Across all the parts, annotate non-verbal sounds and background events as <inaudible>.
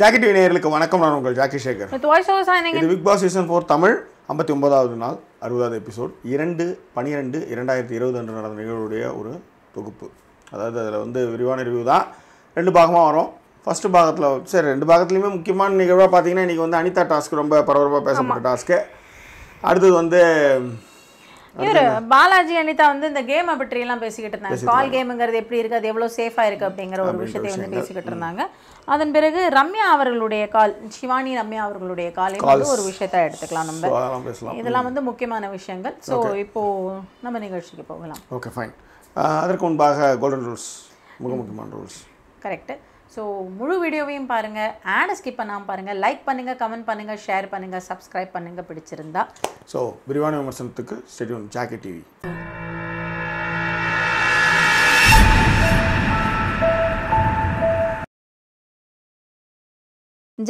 jacket நேயர்களுக்கு வணக்கம் நான் உங்கள் ஜாக்கி சேகர் இது Bigg Boss season four Tamil ஐம்பத்தி ஒன்பதாவது நாள் அறுபதாவது எபிசோட் இரண்டு பனிரெண்டு இரண்டாயிரத்தி இருபது அன்று நடந்த நிகழ்வுடைய ஒரு தொகுப்பு அதாவது அதில் வந்து விரிவான ரிவ்யூ தான் ரெண்டு பாகமாக வரும் ஃபஸ்ட்டு பாகத்தில் சரி ரெண்டு பாகத்துலேயுமே முக்கியமான நிகழ்வாக பார்த்தீங்கன்னா இன்றைக்கி வந்து அனிதா டாஸ்க் ரொம்ப பரபரப்பாக பேசப்பட்ட டாஸ்க்கு அடுத்தது வந்து இவர் பாலாஜி அனிதா வந்து இந்த கேமை பற்றி எல்லாம் பேசிக்கிட்டு இருந்தாங்க கால் கேமுங்கிறது எப்படி இருக்கு அது எவ்வளவு சேஃபாக இருக்குது அப்படிங்கிற ஒரு விஷயத்தை வந்து பேசிக்கிட்டு இருந்தாங்க அதன் பிறகு ரம்யா அவர்களுடைய கால் சிவானி ரம்யா அவர்களுடைய கால் வந்து ஒரு விஷயத்த எடுத்துக்கலாம் நம்ம இதெல்லாம் வந்து முக்கியமான விஷயங்கள் ஸோ இப்போ நம்ம நிகழ்ச்சிக்கு போகலாம் ஓகே ஃபைன் அதற்கு முன்பாக கோல்டன் ரூல்ஸ் மிக முக்கியமான ரூல்ஸ் கரெக்டு ஸோ முழு வீடியோவையும் பாருங்கள் ஆடை ஸ்கிப் பண்ணாமல் பாருங்கள் லைக் பண்ணுங்கள் கமெண்ட் பண்ணுங்கள் ஷேர் பண்ணுங்கள் சப்ஸ்கிரைப் பண்ணுங்கள் பிடிச்சிருந்தா ஸோ விரிவான விமர்சனத்துக்கு ஸ்டெடியூன் ஜாக்கி டிவி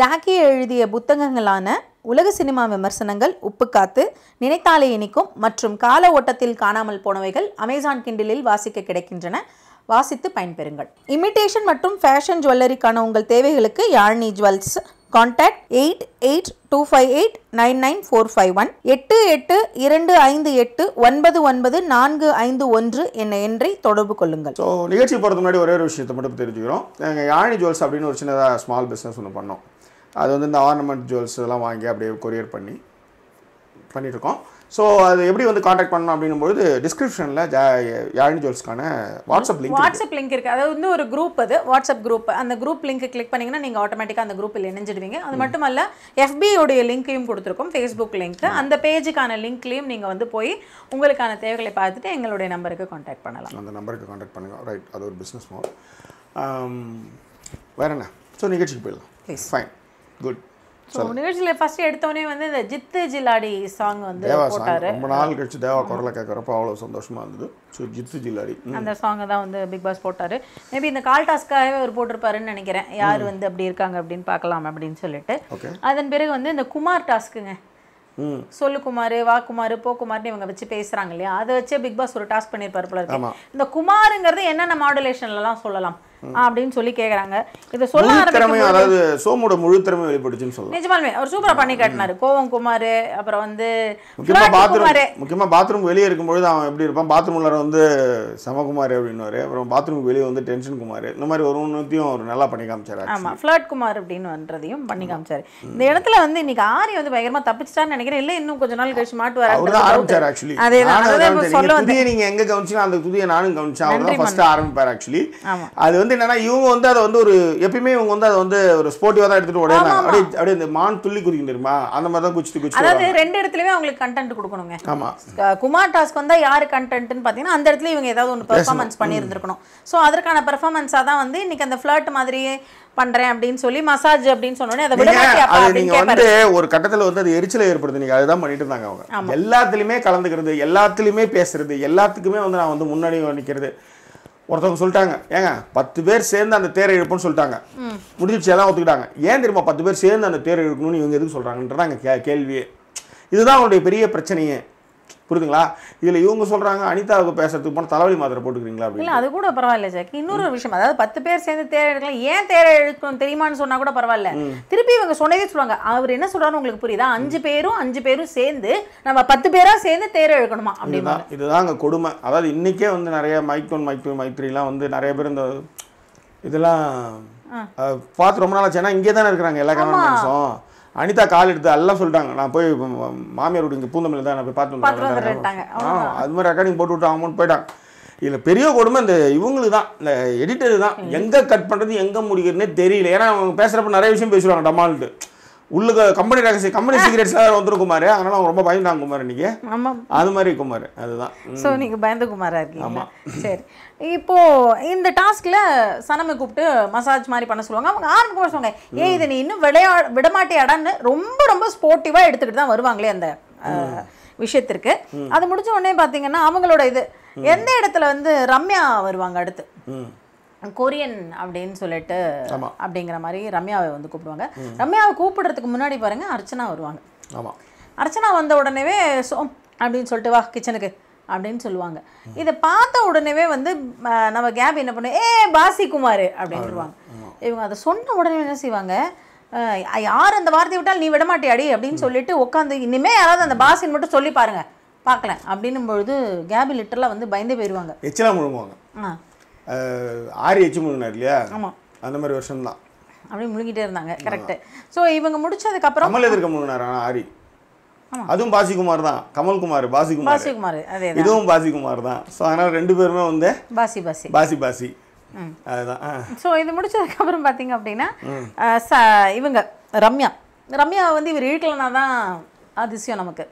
ஜாக்கி எழுதிய புத்தகங்களான உலக சினிமா விமர்சனங்கள் உப்புக்காத்து நினைத்தாலே இனிக்கும் மற்றும் கால ஓட்டத்தில் காணாமல் போனவைகள் அமேசான் கிண்டிலில் வாசிக்க கிடைக்கின்றன வாசித்து பயன்பெறுங்கள் இமிட்டேஷன் மற்றும் ஃபேஷன் ஜுவல்லரிக்கான உங்கள் தேவைகளுக்கு Yazhini jewels contact eight eight two five eight nine nine four five one எட்டு எட்டு இரண்டு ஐந்து எட்டு ஒன்பது ஒன்பது நான்கு ஐந்து ஒன்று என்ன என்றை தொடர்பு கொள்ளுங்கள் ஸோ நிகழ்ச்சி போகிறது முன்னாடி ஒரே ஒரு விஷயத்தை மட்டும் தெரிஞ்சுக்கிறோம் எங்கள் யாழ்னி ஜுவல்ஸ் அப்படின்னு ஒரு சின்னதாக ஸ்மால் பிஸ்னஸ் ஒன்று பண்ணோம் அது வந்து இந்த ஆர்னமெண்ட் ஜுவல்ஸ் எல்லாம் வாங்கி அப்படியே கொரியர் பண்ணி பண்ணிட்டுருக்கோம் ஸோ அது எப்படி வந்து காண்டாக்ட் பண்ணணும் அப்படின்னும்போது டிஸ்கிரிப்ஷனில் ஜா யாழினி ஜுவல்ஸ்க்கான வாட்ஸ்அப் லிங்க் வாட்ஸ்அப் லிங்க் இருக்குது அது வந்து ஒரு குரூப் அது வாட்ஸ்அப் குரூப் அந்த குரூப் லிங்க் கிளிக் பண்ணிங்கன்னா நீங்கள் ஆட்டோமேட்டிக்காக அந்த குரூப்பில் இணைஞ்சிடுவீங்க அது மட்டும் அல்ல எஃபியோடைய லிங்க்கையும் கொடுத்துருக்கோம் ஃபேஸ்புக் லிங்க் அந்த பேஜுக்கான லிங்க்லேயும் நீங்கள் வந்து போய் உங்களுக்கான தேவைகளை பார்த்துட்டு எங்களுடைய நம்பருக்கு காண்டாக்ட் பண்ணலாம் அந்த நம்பருக்கு காண்டாக்ட் பண்ணுங்கள் ரைட் அது ஒரு பிஸ்னஸ் மோட் வேற என்ன ஸோ நிகழ்ச்சிக்கு போயிடலாம் ஃபைன் குட் ஸோ நிகழ்ச்சியில் ஃபர்ஸ்ட் எடுத்தோடனே வந்து இந்த ஜித்து ஜிலாடி சாங் வந்து போட்டார் ரொம்ப நாள் கழிச்சு தேவா குரலை கேட்குறப்ப அவ்வளோ சந்தோஷமாக இருந்தது ஸோ ஜித்து ஜிலாடி அந்த சாங் தான் வந்து பிக் பாஸ் போட்டார் மேபி இந்த கால் டாஸ்க்காகவே அவர் போட்டிருப்பாருன்னு நினைக்கிறேன் யார் வந்து அப்படி இருக்காங்க அப்படின்னு பார்க்கலாம் அப்படின்னு சொல்லிட்டு அதன் பிறகு வந்து இந்த குமார் டாஸ்க்குங்க சொல்லு குமார் வா குமார் போ குமார்னு இவங்க வச்சு பேசுகிறாங்க இல்லையா அதை வச்சே பிக் பாஸ் ஒரு டாஸ்க் பண்ணியிருப்பாரு போல இருக்கு இந்த குமாருங்கிறது என்னென்ன மாடுலேஷன்லலாம் சொல்லலாம் அப்படின்னு சொல்லி கேக்குறாங்க இதை சொல்ல ஆரம்பிக்கும் அதாவது சோமோட முழு திறமை வெளிப்படுச்சுன்னு சொல்லலாம் நிஜமாலுமே அவர் சூப்பரா பண்ணி காட்டினாரு கோவம் குமார் அப்புறம் வந்து முக்கியமா பாத்ரூம் முக்கியமா பாத்ரூம் வெளியே இருக்கும்பொழுது அவன் எப்படி இருப்பான் பாத்ரூம் உள்ளார வந்து சமகுமார் அப்படின்னு அப்புறம் பாத்ரூம் வெளியே வந்து டென்ஷன் குமார் இந்த மாதிரி ஒரு ஒன்றத்தையும் அவர் நல்லா பண்ணி காமிச்சாரு ஆமா ஃபிளட் குமார் அப்படின்னுன்றதையும் பண்ணி காமிச்சாரு இந்த இடத்துல வந்து இன்னைக்கு ஆரி வந்து பயங்கரமா தப்பிச்சிட்டான்னு நினைக்கிறேன் இல்ல இன்னும் கொஞ்ச நாள் கழிச்சு மாட்டுவாரு ஆரம்பிச்சாரு ஆக்சுவலி அதே தான் நீங்க எங்க கவனிச்சீங்க அந்த துதியை நானும் கவனிச்சேன் அவர் தான் ஃபர்ஸ்ட் ஆரம்பிப்பார் ஆக்சுவலி அது வந்து வந்து என்னன்னா இவங்க வந்து அதை வந்து ஒரு எப்பயுமே இவங்க வந்து அதை வந்து ஒரு ஸ்போர்ட்டிவா தான் எடுத்துட்டு உடையாங்க அப்படியே இந்த மான் துள்ளி குதிக்கும் தெரியுமா அந்த மாதிரி தான் குச்சிட்டு குச்சி அதாவது ரெண்டு இடத்துலயுமே அவங்களுக்கு கண்டென்ட் கொடுக்கணுங்க ஆமா குமார் டாஸ்க் வந்தா யாரு கண்டென்ட்னு பாத்தீங்கன்னா அந்த இடத்துல இவங்க ஏதாவது ஒன்று பெர்ஃபார்மன்ஸ் பண்ணியிருந்திருக்கணும் ஸோ அதற்கான பெர்ஃபார்மன்ஸாக தான் வந்து இன்னைக்கு அந்த ஃபிளர்ட் மாதிரியே பண்றேன் அப்படின்னு சொல்லி மசாஜ் அப்படின்னு சொன்னோடனே அதை விட நீங்க வந்து ஒரு கட்டத்துல வந்து அது எரிச்சலை ஏற்படுது நீங்க அதுதான் பண்ணிட்டு இருந்தாங்க அவங்க எல்லாத்துலயுமே கலந்துக்கிறது எல்லாத்துலயுமே பேசுறது எல்லாத்துக்குமே வந்து நான் வந்து முன்னாடி நிக்கிறது ஒருத்தவங்க சொல்லிட்டாங்க ஏங்க பத்து பேர் சேர்ந்து அந்த தேரை இழுப்புன்னு சொல்லிட்டாங்க முடிஞ்சிச்சு எல்லாம் ஒத்துக்கிட்டாங்க ஏன் தெரியுமா பத்து பேர் சேர்ந்து அந்த தேரை இழுக்கணும்னு இவங்க எதுக்கு சொல்கிறாங்கன்றதான் அங்கே கே கேள்வியே இதுதான் அவங்களுடைய பெரிய பிரச்சனையே புரியுதுங்களா இதில் இவங்க சொல்கிறாங்க அனிதாவுக்கு பேசுறதுக்கு போனால் தலைவலி மாத்திரை போட்டுக்கிறீங்களா இல்லை அது கூட பரவாயில்ல ஜாக்கி இன்னொரு விஷயம் அதாவது பத்து பேர் சேர்ந்து தேர் எடுக்கலாம் ஏன் தேர் எடுக்கணும் தெரியுமான்னு சொன்னால் கூட பரவாயில்ல திருப்பி இவங்க சொன்னதே சொல்லுவாங்க அவர் என்ன சொல்கிறாரு உங்களுக்கு புரியுதா அஞ்சு பேரும் அஞ்சு பேரும் சேர்ந்து நம்ம பத்து பேராக சேர்ந்து தேர் எழுக்கணுமா அப்படின்னா இதுதான் அங்கே கொடுமை அதாவது இன்றைக்கே வந்து நிறைய மைக்கோன் மைத்ரி மைத்ரிலாம் வந்து நிறைய பேர் இந்த இதெல்லாம் பார்த்து ரொம்ப நாள் ஆச்சுன்னா இங்கே தானே இருக்கிறாங்க எல்லா கவர்மெண்ட்ஸும் அனிதா கால் எடுத்து எல்லாம் சொல்லிட்டாங்க நான் போய் மாமியார் வீடு இங்கே தான் நான் போய் பார்த்து வந்துட்டேன் அது மாதிரி ரெக்கார்டிங் போட்டு விட்டு அமௌண்ட் போயிட்டாங்க இதில் பெரிய கொடுமை இந்த இவங்களுக்கு தான் இந்த எடிட்டர் தான் எங்கே கட் பண்ணுறது எங்கே முடிக்கிறதுனே தெரியல ஏன்னா அவங்க பேசுகிறப்ப நிறைய விஷயம் பேசுவாங்க டமால்ட்டு உள்ளுக்கு கம்பெனி ரகசிய கம்பெனி சீக்ரெட்ஸ் எல்லாம் வந்துடும் குமார் அதனால அவங்க ரொம்ப பயந்தாங்க குமார் நீங்க ஆமா அது மாதிரி குமார் அதுதான் ஸோ நீங்கள் பயந்த குமாராக இருக்கீங்க சரி இப்போ இந்த டாஸ்க்ல சனமை கூப்பிட்டு மசாஜ் மாதிரி பண்ண சொல்லுவாங்க அவங்க ஆரம்ப போக சொல்லுவாங்க ஏன் இதை நீ இன்னும் விளையா விடமாட்டியாடான்னு ரொம்ப ரொம்ப ஸ்போர்ட்டிவாக எடுத்துட்டு தான் வருவாங்களே அந்த விஷயத்திற்கு அது முடிஞ்ச உடனே பார்த்தீங்கன்னா அவங்களோட இது எந்த இடத்துல வந்து ரம்யா வருவாங்க அடுத்து கொரியன் அப்படின்னு சொல்லிட்டு அப்படிங்கிற மாதிரி ரம்யாவை வந்து கூப்பிடுவாங்க ரம்யாவை கூப்பிடுறதுக்கு முன்னாடி பாருங்க அர்ச்சனா வருவாங்க அர்ச்சனா வந்த உடனேவே சோ அப்படின்னு சொல்லிட்டு வா கிச்சனுக்கு அப்படின்னு சொல்லுவாங்க இதை பார்த்த உடனேவே வந்து நம்ம கேப் என்ன பண்ணுவோம் ஏ பாசி குமார் அப்படின்னு சொல்லுவாங்க இவங்க அதை சொன்ன உடனே என்ன செய்வாங்க யார் அந்த வார்த்தையை விட்டால் நீ விடமாட்டியாடி அப்படின்னு சொல்லிட்டு உட்காந்து இனிமே யாராவது அந்த பாசின்னு மட்டும் சொல்லி பாருங்க பார்க்கல அப்படின்னும் பொழுது கேபி லிட்டர்லாம் வந்து பயந்து போயிடுவாங்க எச்சலாம் முழுங்குவாங்க ஆ ஆரி எச்சு முழுங்கினார் இல்லையா ஆமாம் அந்த மாதிரி வருஷம் தான் அப்படி முழுங்கிட்டே இருந்தாங்க கரெக்ட் ஸோ இவங்க முடிச்சதுக்கப்புறம் கமல் எதிர்க்க முழுங்கினார் ஆனால் ஆரி அதுவும் பாசிகுமார் தான் கமல்குமார் பாசிகுமார் பாசிகுமார் அதே இதுவும் பாசிகுமார் தான் ஸோ அதனால் ரெண்டு பேருமே வந்து பாசி பாசி பாசி பாசி அதுதான் ஸோ இது முடிச்சதுக்கப்புறம் பார்த்தீங்க அப்படின்னா இவங்க ரம்யா ரம்யா வந்து இவர் இழுக்கலனா தான் அதிசயம் நமக்கு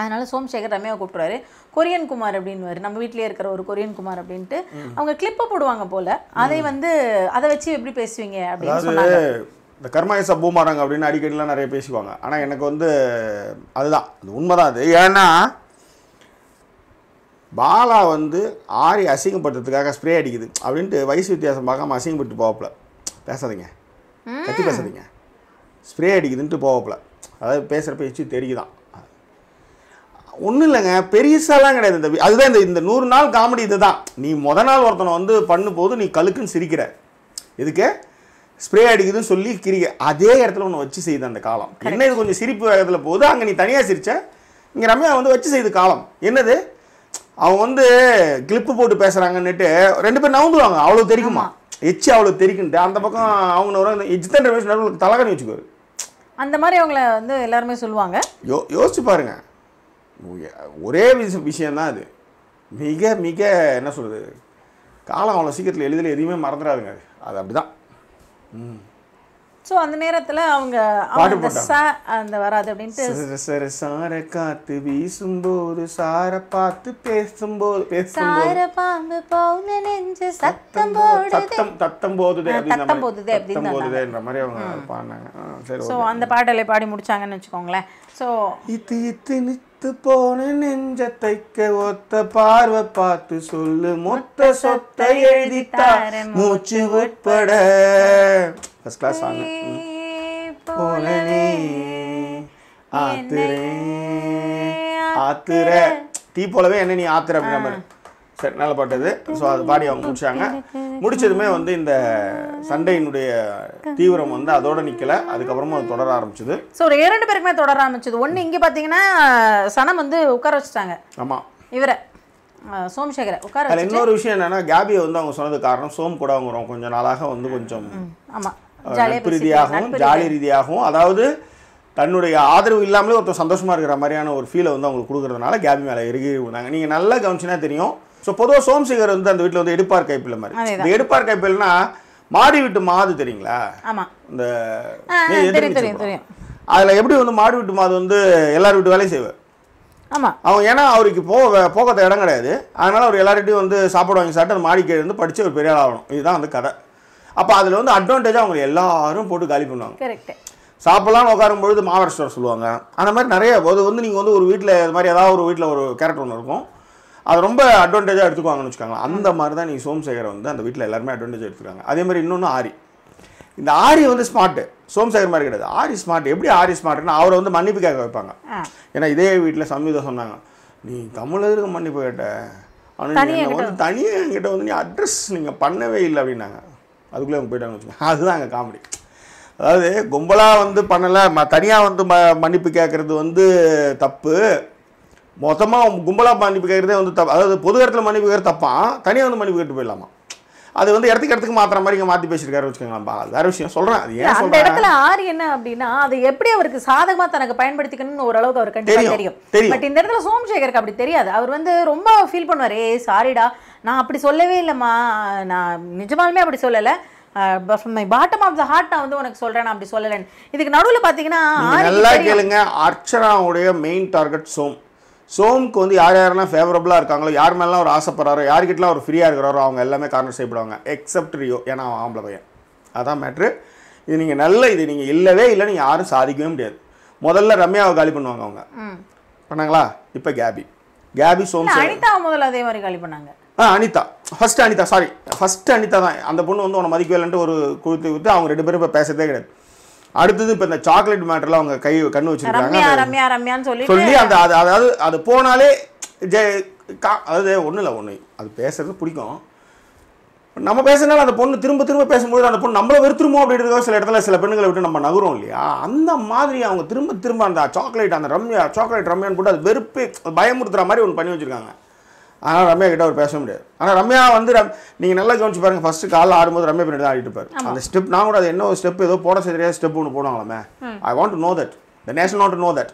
அதனால சோம்சேகர் ரம்யாவை கூப்பிட்டுருவாரு கொரியன் குமார் அப்படின்னு நம்ம வீட்லயே இருக்கிற ஒரு கொரியன் குமார் அப்படின்ட்டு அவங்க கிளிப்ப போடுவாங்க போல அதை வந்து அதை வச்சு எப்படி பேசுவீங்க அப்படின்னு சொன்னாங்க இந்த கர்மாயச பூமாரங்க அப்படின்னு அடிக்கடிலாம் நிறைய பேசுவாங்க ஆனால் எனக்கு வந்து அதுதான் அது உண்மைதான் அது ஏன்னா பாலா வந்து ஆரி அசிங்கப்படுத்துறதுக்காக ஸ்ப்ரே அடிக்குது அப்படின்ட்டு வயசு வித்தியாசம் பார்க்காம அசிங்கப்பட்டு போவாப்பில் பேசாதீங்க கட்டி பேசாதீங்க ஸ்ப்ரே அடிக்குதுன்ட்டு போவாப்பில் அதாவது பேசுகிற பேச்சு தெரியுதான் ஒன்றும் இல்லைங்க பெரியசாலாம் கிடையாது இந்த அதுதான் இந்த இந்த நூறு நாள் காமெடி இது தான் நீ முத நாள் ஒருத்தனை வந்து பண்ணும்போது நீ கழுக்குன்னு சிரிக்கிற இதுக்கு ஸ்ப்ரே அடிக்குதுன்னு சொல்லி கிரிக்க அதே இடத்துல ஒன்று வச்சு செய்த அந்த காலம் என்ன இது கொஞ்சம் சிரிப்பு வேகத்தில் போகுது அங்கே நீ தனியாக சிரிச்ச இங்கே ரம்யா வந்து வச்சு செய்த காலம் என்னது அவங்க வந்து கிளிப்பு போட்டு பேசுகிறாங்கன்னுட்டு ரெண்டு பேரும் நவுந்துவாங்க அவ்வளோ தெரியுமா எச்சு அவ்வளோ தெரிக்குன்ட்டு அந்த பக்கம் அவங்க ஒரு எஜித்தன் ரமேஷ் நடுவில் தலைகணி வச்சுக்கோரு அந்த மாதிரி அவங்கள வந்து எல்லாருமே சொல்லுவாங்க யோ யோசிச்சு பாருங்கள் ஒரே விஷ விஷயந்தான் அது மிக மிக என்ன சொல்கிறது காலம் அவ்வளோ சீக்கிரத்தில் எளிதில் எதையுமே மறந்துடாதுங்க அது அது அப்படி தான் ம் ஸோ அந்த நேரத்தில் அவங்க அந்த வராது அப்படின்ட்டு சர சார காத்து வீசும்போது சார பார்த்து பேசும்போது சார பாம்பு பவுன நெஞ்சு சத்தம் சத்தம் தத்தம் போதுதே தத்தம் போதுதே அப்படின்னு போதுதேன்ற மாதிரி அவங்க பாடினாங்க சரி ஸோ அந்த பாடலை பாடி முடிச்சாங்கன்னு வச்சுக்கோங்களேன் ஸோ இத்து இத்து செத்து போன நெஞ்ச தைக்க ஒத்த பார்வை பார்த்து சொல்லு மொத்த சொத்தை எழுதித்தா மூச்சு உட்பட ஃபர்ஸ்ட் கிளாஸ் சாங் போனே ஆத்துரே ஆத்துர டீ போலவே என்ன நீ ஆத்துற அப்படிங்கிற சரி நல்ல பாட்டு அது ஸோ அது பாடி அவங்க முடிச்சாங்க முடிச்சதுமே வந்து இந்த சண்டையினுடைய தீவிரம் வந்து அதோட நிற்கல அதுக்கப்புறமா அது தொடர ஆரம்பிச்சது ஸோ ஒரு இரண்டு பேருக்குமே தொடர ஆரம்பிச்சது ஒன்று இங்கே பார்த்தீங்கன்னா சனம் வந்து உட்கார வச்சுட்டாங்க ஆமாம் இவரை சோம்சேகர உட்கார இன்னொரு விஷயம் என்னன்னா கேபியை வந்து அவங்க சொன்னது காரணம் சோம் கூட அவங்க கொஞ்சம் நாளாக வந்து கொஞ்சம் ஆமாம் ரீதியாகவும் ஜாலி ரீதியாகவும் அதாவது தன்னுடைய ஆதரவு இல்லாமலே ஒருத்தர் சந்தோஷமாக இருக்கிற மாதிரியான ஒரு ஃபீலை வந்து அவங்களுக்கு கொடுக்குறதுனால கேபி மேலே இறுகி விடுறாங்க நீங்கள் நல்லா கவனிச்சுனா தெரியும் ஸோ பொதுவாக சோம்சேகர் வந்து அந்த வீட்டில் வந்து எடுப்பார் கைப்பில் மாதிரி இந்த எடுப்பார் கைப்பில்னா மாடி வீட்டு மாது தெரியுங்களா இந்த அதில் எப்படி வந்து மாடி வீட்டு மாது வந்து எல்லார் வீட்டு வேலையும் செய்வார் ஆமாம் அவங்க ஏன்னா அவருக்கு போக போகத்த இடம் கிடையாது அதனால் அவர் எல்லார்கிட்டையும் வந்து சாப்பாடு வாங்கி சாப்பிட்டு அந்த மாடி கீழே இருந்து படித்து ஒரு பெரிய ஆளாகணும் இதுதான் வந்து கதை அப்போ அதில் வந்து அட்வான்டேஜாக அவங்க எல்லாரும் போட்டு காலி பண்ணுவாங்க சாப்பிடலாம் உட்காரும் பொழுது மாவரஸ்டர் சொல்லுவாங்க அந்த மாதிரி நிறைய அது வந்து நீங்கள் வந்து ஒரு வீட்டில் இது மாதிரி ஏதாவது ஒரு வீட்டில் ஒரு கேரக்டர் ஒன்று இருக்கும் அது ரொம்ப அட்வான்டேஜாக எடுத்துக்குவாங்கன்னு வச்சுக்காங்க அந்த மாதிரி தான் நீங்கள் சோம்சேகரை வந்து அந்த வீட்டில் எல்லாருமே அட்வான்டேஜ் எடுத்துக்காங்க அதே மாதிரி இன்னொன்று ஆரி இந்த ஆரி வந்து ஸ்மார்ட்டு சோம்சேகர் மாதிரி கிடையாது ஆரி ஸ்மார்ட் எப்படி ஆரி ஸ்மார்ட்னா அவரை வந்து மன்னிப்பு கேட்க வைப்பாங்க ஏன்னா இதே வீட்டில் சமீதம் சொன்னாங்க நீ தமிழருக்கு மன்னிப்பு கேட்ட ஆனால் வந்து தனியாக கிட்ட வந்து நீ அட்ரஸ் நீங்கள் பண்ணவே இல்லை அப்படின்னாங்க அதுக்குள்ளே அவங்க போயிட்டாங்க வச்சுக்கோங்க அதுதான் அங்கே காமெடி அதாவது கும்பலாக வந்து பண்ணலை ம தனியாக வந்து ம மன்னிப்பு கேட்குறது வந்து தப்பு மொத்தமாக கும்பலாக மன்னிப்பு கேட்குறதே வந்து தப்பு அதாவது பொது இடத்துல மன்னிப்பு கேட்க தப்பான் தனியாக வந்து மன்னிப்பு கேட்டு போயிடலாமா அது வந்து இடத்துக்கு இடத்துக்கு மாத்திர மாதிரி இங்கே மாற்றி பேசியிருக்காரு வச்சுக்கோங்களா அது வேறு விஷயம் சொல்கிறேன் அது ஏன் அந்த இடத்துல ஆறு என்ன அப்படின்னா அது எப்படி அவருக்கு சாதகமாக தனக்கு பயன்படுத்திக்கணும்னு ஓரளவுக்கு அவருக்கு கண்டிப்பாக தெரியும் தெரியும் பட் இந்த இடத்துல சோம்சேகருக்கு அப்படி தெரியாது அவர் வந்து ரொம்ப ஃபீல் பண்ணுவார் ஏ சாரிடா நான் அப்படி சொல்லவே இல்லைம்மா நான் நிஜமாலுமே அப்படி சொல்லலை பாட்டம் ஆஃப் த ஹார்ட் நான் வந்து உனக்கு சொல்றேன் நான் அப்படி சொல்லலைன்னு இதுக்கு நடுவில் பார்த்தீங்கன்னா நல்லா கேளுங்க அர்ச்சனாவுடைய மெயின் டார்கெட் சோம் சோமுக்கு வந்து யார் யாரெல்லாம் ஃபேவரபுளாக இருக்காங்களோ யார் மேலாம் ஒரு ஆசைப்படுறாரோ யார்கிட்டலாம் ஒரு ஃப்ரீயாக இருக்கிறாரோ அவங்க எல்லாமே கார்னர் செய்யப்படுவாங்க எக்ஸப்ட் ரியோ ஏன்னா அவன் ஆம்பளை பையன் அதான் மேட்ரு இது நீங்கள் நல்ல இது நீங்கள் இல்லவே இல்லை நீங்கள் யாரும் சாதிக்கவே முடியாது முதல்ல ரம்யாவை காலி பண்ணுவாங்க அவங்க பண்ணாங்களா இப்போ கேபி கேபி சோம் அனிதா முதல்ல அதே மாதிரி காலி பண்ணாங்க ஆ Anitha first Anitha sorry first Anitha தான் அந்த பொண்ணு வந்து உன்னை இல்லைன்ட்டு ஒரு கொடுத்து கொடுத்து அவங்க ரெண்டு பேரும் இப்போ பேசுறதே கிடையாது அடுத்தது இப்போ இந்த சாக்லேட் மேட்டர்ல அவங்க கை கண்ணு வச்சிருக்காங்க சொல்லி அந்த அதாவது அது போனாலே ஜெ அதாவது ஒன்றும் இல்லை ஒன்று அது பேசுறது பிடிக்கும் நம்ம பேசுறதுனால அந்த பொண்ணு திரும்ப திரும்ப பேசும்போது அந்த பொண்ணு நம்மளை வெறுத்துருமோ அப்படின்றதுக்காக சில இடத்துல சில பெண்களை விட்டு நம்ம நகரும் இல்லையா அந்த மாதிரி அவங்க திரும்ப திரும்ப அந்த சாக்லேட் அந்த ரம்யா சாக்லேட் ரம்யான்னு போட்டு அது வெறுப்பு பயமுறுத்துற மாதிரி ஒன்று பண்ணி வச்சிருக்காங்க ஆனால் ரம்யா கிட்ட அவர் பேச முடியாது ஆனால் ரம்யா வந்து ரம் நீங்கள் நல்லா கவனிச்சு பாருங்கள் ஃபஸ்ட்டு காலைல ஆடும்போது ரம்யா பின்னாடி தான் ஆடிட்டு பாரு அந்த ஸ்டெப் நான் கூட அது என்ன ஒரு ஸ்டெப் ஏதோ போட சரியாக ஸ்டெப் ஒன்று போனாங்களாமே I want to know that the nation want to know that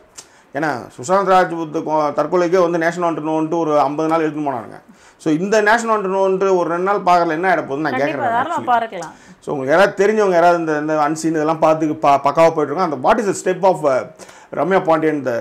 ஏன்னா சுஷாந்த் ராஜ்புத் தற்கொலைக்கே வந்து நேஷனல் டு நோன்ட்டு ஒரு ஐம்பது நாள் எடுத்து போனானுங்க ஸோ இந்த நேஷனல் டு நோன்ட்டு ஒரு ரெண்டு நாள் பார்க்கல என்ன ஆகிட போகுதுன்னு நான் கேட்குறேன் ஸோ உங்களுக்கு யாராவது தெரிஞ்சவங்க யாராவது இந்த இந்த அன்சீன் இதெல்லாம் பார்த்து பக்காவாக போயிட்டுருக்கோம் அந்த what is step of Ramya Pandian the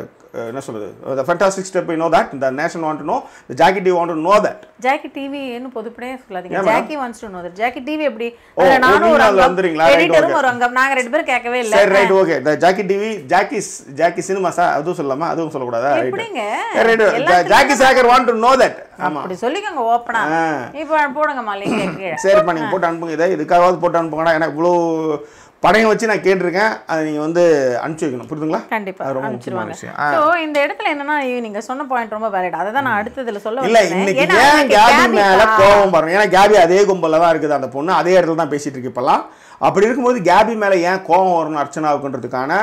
என்ன சொல்றது the fantastic step you know that the nation want to know the Jackie TV want to know that Jackie TV என்ன பொதுப்படே சொல்லாதீங்க Jackie wants to know that Jackie TV எப்படி oh, நானும் ஒரு அங்கம் வந்துறீங்களா எடிட்டரும் ஒரு அங்கம் நாங்க ரெண்டு பேரும் கேட்கவே இல்ல சரி right okay the Jackie TV Jackie Jackie cinema சா அதுவும் சொல்லலாமா அதுவும் சொல்ல கூடாதா எப்படிங்க right Jackie Sagar want to know that ஆமா அப்படி சொல்லிக்கங்க ஓபனா இப்போ போடுங்க மாலை சரி பண்ணி போட்டு அனுப்புங்க இதை இதுக்காவது போட்டு அனுப்புங்கடா எனக்கு இவ்வளவு படையை வச்சு நான் கேட்டிருக்கேன் அதை நீங்கள் வந்து அனுப்பிச்சி வைக்கணும் புரியுதுங்களா கண்டிப்பாக ரொம்ப முக்கியமான விஷயம் ஸோ இந்த இடத்துல என்னன்னா நீங்கள் சொன்ன பாயிண்ட் ரொம்ப வேலைட் அதை தான் நான் அடுத்ததில் சொல்ல இல்லை இன்னைக்கு ஏன் கேபி மேலே கோபம் பாருங்க ஏன்னா கேபி அதே கும்பலில் தான் இருக்குது அந்த பொண்ணு அதே இடத்துல தான் பேசிகிட்டு இருக்கு இப்போல்லாம் அப்படி இருக்கும்போது கேபி மேலே ஏன் கோபம் வரணும் அர்ச்சனாவுக்குன்றதுக்கான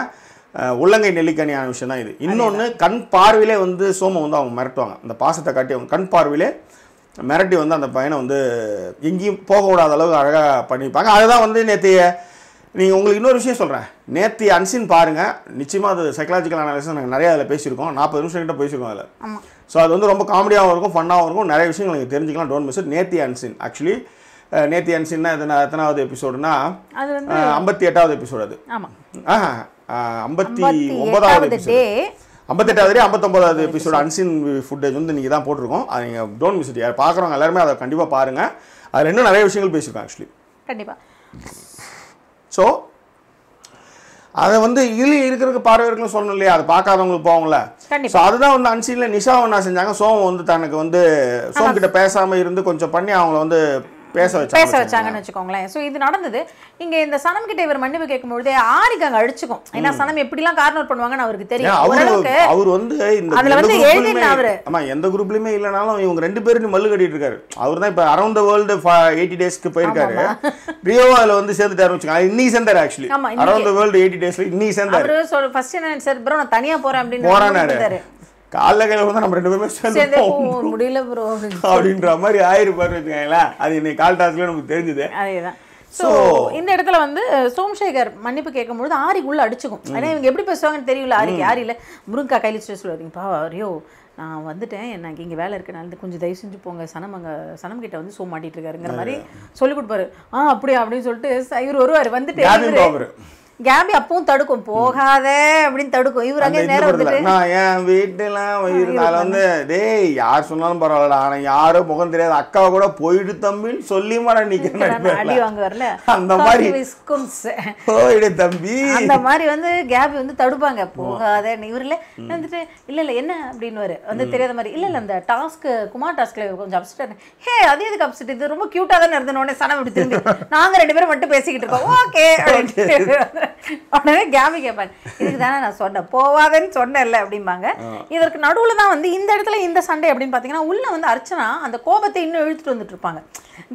உள்ளங்கை நெல்லிக்கனியான விஷயம் தான் இது இன்னொன்று கண் பார்வையிலே வந்து சோமம் வந்து அவங்க மிரட்டுவாங்க அந்த பாசத்தை காட்டி அவங்க கண் பார்வையிலே மிரட்டி வந்து அந்த பையனை வந்து எங்கேயும் போகக்கூடாத அளவுக்கு அழகாக பண்ணியிருப்பாங்க அதுதான் வந்து நேற்று நீங்கள் உங்களுக்கு இன்னொரு விஷயம் சொல்கிறேன் நேற்று அன்சின் பாருங்கள் நிச்சயமாக அது சைக்கலாஜிக்கல் அனாலிசிஸ் நாங்கள் நிறையா அதில் பேசியிருக்கோம் நாற்பது நிமிஷம் கிட்ட பேசியிருக்கோம் அதில் ஸோ அது வந்து ரொம்ப காமெடியாகவும் இருக்கும் ஃபன்னாகவும் இருக்கும் நிறைய விஷயங்கள் நீங்கள் தெரிஞ்சுக்கலாம் டோன்ட் மிஸ் இட் நேத்தி அன்சின் ஆக்சுவலி நேத்தி அன்சின்னா எத்தனை எத்தனாவது எபிசோடுனா ஐம்பத்தி எட்டாவது எபிசோடு அது ஐம்பத்தி ஒன்பதாவது எபிசோடு ஐம்பத்தெட்டாவது ஐம்பத்தொம்பதாவது எபிசோடு அன்சின் ஃபுட்டேஜ் வந்து நீங்கள் தான் போட்டிருக்கோம் அது நீங்கள் டோன்ட் மிஸ் இட் யார் பார்க்குறவங்க எல்லாருமே அதை கண்டிப்பாக பாருங்கள் அதில் இன்னும் நிறைய விஷயங்கள் பேசியிருக்கோம் ஆக்சுவலி கண்டிப்பாக ஸோ அதை வந்து இதில் இருக்கிறதுக்கு பார்வையர்களும் சொல்லணும் இல்லையா அதை பார்க்காதவங்களுக்கு போவாங்கள ஸோ அதுதான் வந்து அன்சீனில் நிஷாவை என்ன செஞ்சாங்க சோமம் வந்து தனக்கு வந்து சோம் கிட்ட பேசாமல் இருந்து கொஞ்சம் பண்ணி அவங்கள வந்து பேச வச்சாங்கன்னு வச்சுக்கோங்களேன் ஸோ இது நடந்தது இங்க இந்த சனம் கிட்ட இவர் மன்னிப்பு கேட்கும்பொழுது ஆரிக்கு அங்க அழிச்சுக்கும் ஏன்னா சனம் எப்படிலாம் கார்னர் பண்ணுவாங்கன்னு அவருக்கு தெரியும் அவர் வந்து இந்த வந்து எழுதின அவர் எந்த குரூப்லயுமே இல்லைனாலும் இவங்க ரெண்டு பேரும் மல்லு கட்டிட்டு இருக்காரு அவர் தான் இப்போ அரௌண்ட் த வேர்ல்டு எயிட்டி டேஸ்க்கு போயிருக்காரு ரியோவா அதில் வந்து சேர்ந்துட்டாரு வச்சுக்கோங்க இன்னைக்கு சேர்ந்தார் actually around the world eighty டேஸ்ல இன்னைக்கு சேர்ந்தார் ஃபர்ஸ்ட் என்ன சார் ப்ரோ நான் தனியா போறேன் அப்படின்னு போறானாரு காலைல கையில் வந்து நம்ம ரெண்டு பேருமே சேர்ந்து முடியல ப்ரோ அப்படின்ற மாதிரி ஆயிருப்பாரு வச்சுக்கோங்களேன் அது இன்னைக்கு கால் டாஸ்ல நமக்கு தெரிஞ்சது அதேதான் ஸோ இந்த இடத்துல வந்து சோம்சேகர் மன்னிப்பு கேட்கும் பொழுது ஆரிக்குள்ள அடிச்சுக்கும் ஏன்னா இவங்க எப்படி பேசுவாங்கன்னு தெரியல ஆரிக்கு ஆரி இல்லை முருங்கா கையில் பாவா ஐயோ நான் வந்துட்டேன் எனக்கு இங்கே வேலை இருக்கனால கொஞ்சம் தயவு செஞ்சு போங்க சனம் அங்கே சனம் கிட்ட வந்து சோ மாட்டிட்டு இருக்காருங்கிற மாதிரி சொல்லி கொடுப்பாரு ஆ அப்படியா அப்படின்னு சொல்லிட்டு இவர் வருவார் வந்துட்டு கேம்பி அப்பவும் தடுக்கும் போகாத அப்படின்னு தடுக்கும் இவர் அங்கே நேரம் நான் என் வீட்டுல இருந்தாலும் வந்து டேய் யார் சொன்னாலும் பரவாயில்ல ஆனா யாரும் முகம் தெரியாது அக்கா கூட போயிடு தம்பின்னு சொல்லி மாட நிக்கிறேன் அடி வாங்குவார்ல அந்த மாதிரி போயிடு தம்பி அந்த மாதிரி வந்து கேபி வந்து தடுப்பாங்க போகாத இல்ல வந்துட்டு இல்ல இல்ல என்ன அப்படின்னு வந்து தெரியாத மாதிரி இல்ல இல்ல அந்த டாஸ்க்கு குமார் டாஸ்க்ல கொஞ்சம் இருந்தேன் ஹே அது எதுக்கு அப்சிட்டு இது ரொம்ப கியூட்டா தானே உடனே சனம் இப்படி <laughs> நாங்க ரெண்டு பேரும் மட்டும் பேசிக்கிட்டு இருக்கோம் ஓகே உடனே கேபி கேட்பாங்க இதுக்கு தானே நான் சொன்னேன் போவாதேன்னு சொன்னேன்ல அப்படிம்பாங்க இதற்கு நடுவில் தான் வந்து இந்த இடத்துல இந்த சண்டை அப்படின்னு பார்த்தீங்கன்னா உள்ளே வந்து அர்ச்சனா அந்த கோபத்தை இன்னும் இழுத்துட்டு வந்துட்டு இருப்பாங்க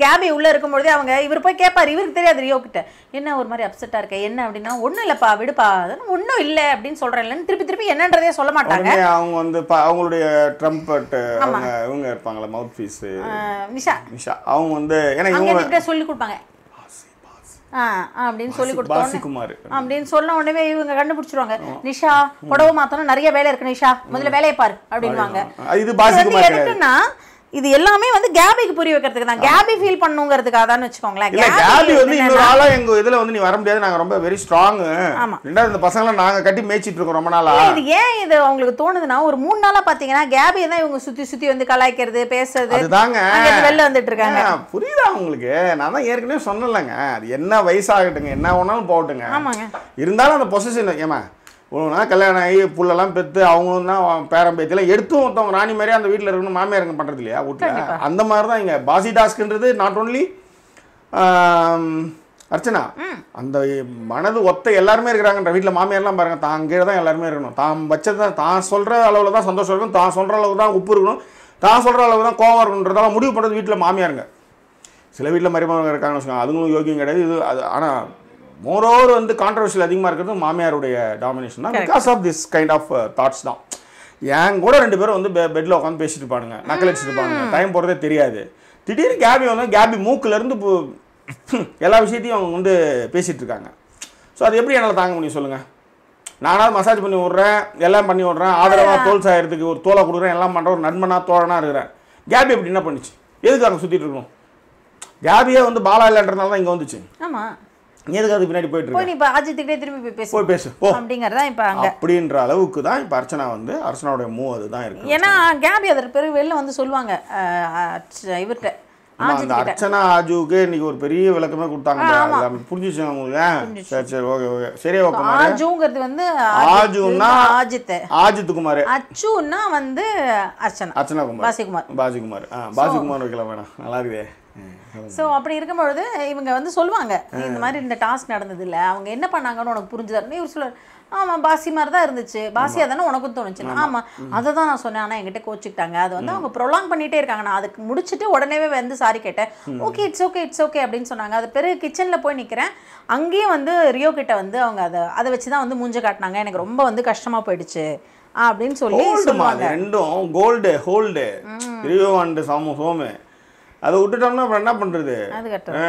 கேபி உள்ளே இருக்கும்பொழுதே அவங்க இவர் போய் கேட்பார் இவருக்கு தெரியாது ரியோ கிட்ட என்ன ஒரு மாதிரி அப்செட்டாக இருக்க என்ன அப்படின்னா ஒன்றும் இல்லைப்பா விடுப்பா ஒன்றும் இல்லை அப்படின்னு சொல்கிறேன் திருப்பி திருப்பி என்னன்றதே சொல்ல மாட்டாங்க அவங்க வந்து அவங்களுடைய ட்ரம்ப் அவங்க இவங்க இருப்பாங்களா மவுத் பீஸ் மிஷா மிஷா அவங்க வந்து ஏன்னா இவங்க சொல்லி கொடுப்பாங்க அப்படின்னு சொல்லி கொடுத்தோம் அப்படின்னு சொன்ன உடனே இவங்க கண்டுபிடிச்சிருவாங்க நிஷா புடவை மாத்தணும் நிறைய வேலை இருக்கு நிஷா முதல்ல வேலையை பாரு அப்படின்னு இது பாசிக்குமார் இது எல்லாமே வந்து கேபிக்கு புரிய வைக்கிறதுக்கு தான் கேபி ஃபீல் பண்ணுங்கிறதுக்காக தான் வச்சுக்கோங்களேன் கேபி வந்து இன்னொரு ஆளா எங்க இதுல வந்து நீ வர முடியாது நாங்க ரொம்ப வெரி ஸ்ட்ராங் ஆமா ரெண்டாவது இந்த பசங்களை நாங்க கட்டி மேய்ச்சிட்டு இருக்கோம் ரொம்ப நாளா இது ஏன் இது அவங்களுக்கு தோணுதுன்னா ஒரு மூணு நாளா பாத்தீங்கன்னா கேபி தான் இவங்க சுத்தி சுத்தி வந்து கலாய்க்கிறது பேசுறது அதுதாங்க வெளில வந்துட்டு இருக்காங்க புரியுதா உங்களுக்கு நான் தான் ஏற்கனவே சொன்னலங்க அது என்ன வயசாகட்டுங்க என்ன வேணாலும் போகட்டுங்க ஆமாங்க இருந்தாலும் அந்த பொசிஷன் ஏமா ஒன்றுனா கல்யாணம் ஆகி புள்ளெல்லாம் பெற்று அவங்களும் தான் பேரம்பேத்திலாம் எடுத்தும் ஒருத்தவங்க ராணி மாதிரியே அந்த வீட்டில் இருக்கணும் மாமியாருங்க பண்ணுறது இல்லையா வீட்டில் அந்த மாதிரி தான் இங்கே பாசி டாஸ்க்குன்றது நாட் ஓன்லி அர்ச்சனா அந்த மனது ஒத்த எல்லாருமே இருக்கிறாங்கன்ற வீட்டில் மாமியார்லாம் பாருங்கள் தான் கீழே தான் எல்லாருமே இருக்கணும் தான் வச்சது தான் தான் சொல்கிற அளவில் தான் சந்தோஷம் இருக்கணும் தான் சொல்கிற அளவுக்கு தான் உப்பு இருக்கணும் தான் சொல்கிற அளவுக்கு தான் கோவம் இருக்கணுன்றதால முடிவு பண்ணுறது வீட்டில் மாமியாருங்க சில வீட்டில் மருமகங்க இருக்காங்கன்னு வச்சுக்கோங்க அதுங்களும் யோகியம் கிடையாது இது அது ஆனால் மோரோவர் வந்து கான்ட்ரவர்ஷியல் அதிகமாக இருக்கிறது மாமியாருடைய டாமினேஷன் தான் because of this kind of thoughts தான் என் கூட ரெண்டு பேரும் வந்து பெட்டில் உட்காந்து பேசிட்டு இருப்பானுங்க நக்கலடிச்சிட்டு இருப்பானுங்க டைம் போகிறதே தெரியாது திடீர்னு கேபி வந்து கேபி மூக்கிலேருந்து எல்லா விஷயத்தையும் அவங்க வந்து பேசிகிட்டு இருக்காங்க ஸோ அது எப்படி என்னால் தாங்க முடியும் சொல்லுங்கள் நானாவது மசாஜ் பண்ணி விட்றேன் எல்லாம் பண்ணி விட்றேன் ஆதரவாக தோல் சாயறதுக்கு ஒரு தோலை கொடுக்குறேன் எல்லாம் பண்ணுறேன் ஒரு நண்பனாக தோழனாக இருக்கிறேன் கேபி எப்படி என்ன பண்ணிச்சு எதுக்கு அங்கே சுற்றிட்டு இருக்கணும் கேபியே வந்து பாலா இல்லைன்றதுனால தான் இங்கே வந்துச்சு ஆமாம் எதுக்கு அது பின்னாடி போயிட்டு இருக்கு அஜித்துக்கிட்டே திரும்பி போய் பேசு போய் பேசு போ அப்படிங்கறதா இப்போ அங்க அப்படின்ற அளவுக்கு தான் இப்ப அர்ச்சனா வந்து அர்ச்சனாவுடைய மூவ் அதுதான் இருக்கு ஏன்னா கேபி அதர் பிறகு வெளில வந்து சொல்லுவாங்க இவர்கிட்ட அர்ச்சனா ஆஜுக்கு இன்னைக்கு ஒரு பெரிய விளக்கமே கொடுத்தாங்க புரிஞ்சிச்சு உங்களுக்கு சரி சரி ஓகே ஓகே சரியா ஓகே ஆஜுங்கிறது வந்து ஆஜுன்னா ஆஜித் ஆஜித் குமார் அச்சுன்னா வந்து அர்ச்சனா அர்ச்சனா குமார் பாசிகுமார் பாசிகுமார் பாசிகுமார் வைக்கலாம் வேணாம் நல்லா இருக்குதே ஸோ அப்படி இருக்கும்பொழுது இவங்க வந்து சொல்லுவாங்க இந்த மாதிரி இந்த டாஸ்க் நடந்தது இல்லை அவங்க என்ன பண்ணாங்கன்னு உனக்கு புரிஞ்சுதாருன்னு இவர் சொல்லுவார் ஆமாம் பாசி மாதிரி தான் இருந்துச்சு பாசியாக தானே உனக்கும் தோணுச்சு ஆமாம் அதை தான் நான் சொன்னேன் ஆனால் என்கிட்ட கோச்சிக்கிட்டாங்க அது வந்து அவங்க ப்ரொலாங் பண்ணிகிட்டே இருக்காங்க நான் அதுக்கு முடிச்சுட்டு உடனே வந்து சாரி கேட்டேன் okay it's okay it's okay அப்படின்னு சொன்னாங்க அது பிறகு கிச்சனில் போய் நிற்கிறேன் அங்கேயும் வந்து ரியோ கிட்ட வந்து அவங்க அதை அதை வச்சு தான் வந்து மூஞ்ச காட்டினாங்க எனக்கு ரொம்ப வந்து கஷ்டமாக போயிடுச்சு அப்படின்னு சொல்லி ரெண்டும் gold hold Rio and Samu Somu அதை விட்டுட்டோம்னா அப்புறம் என்ன பண்ணுறது அது கரெக்டாக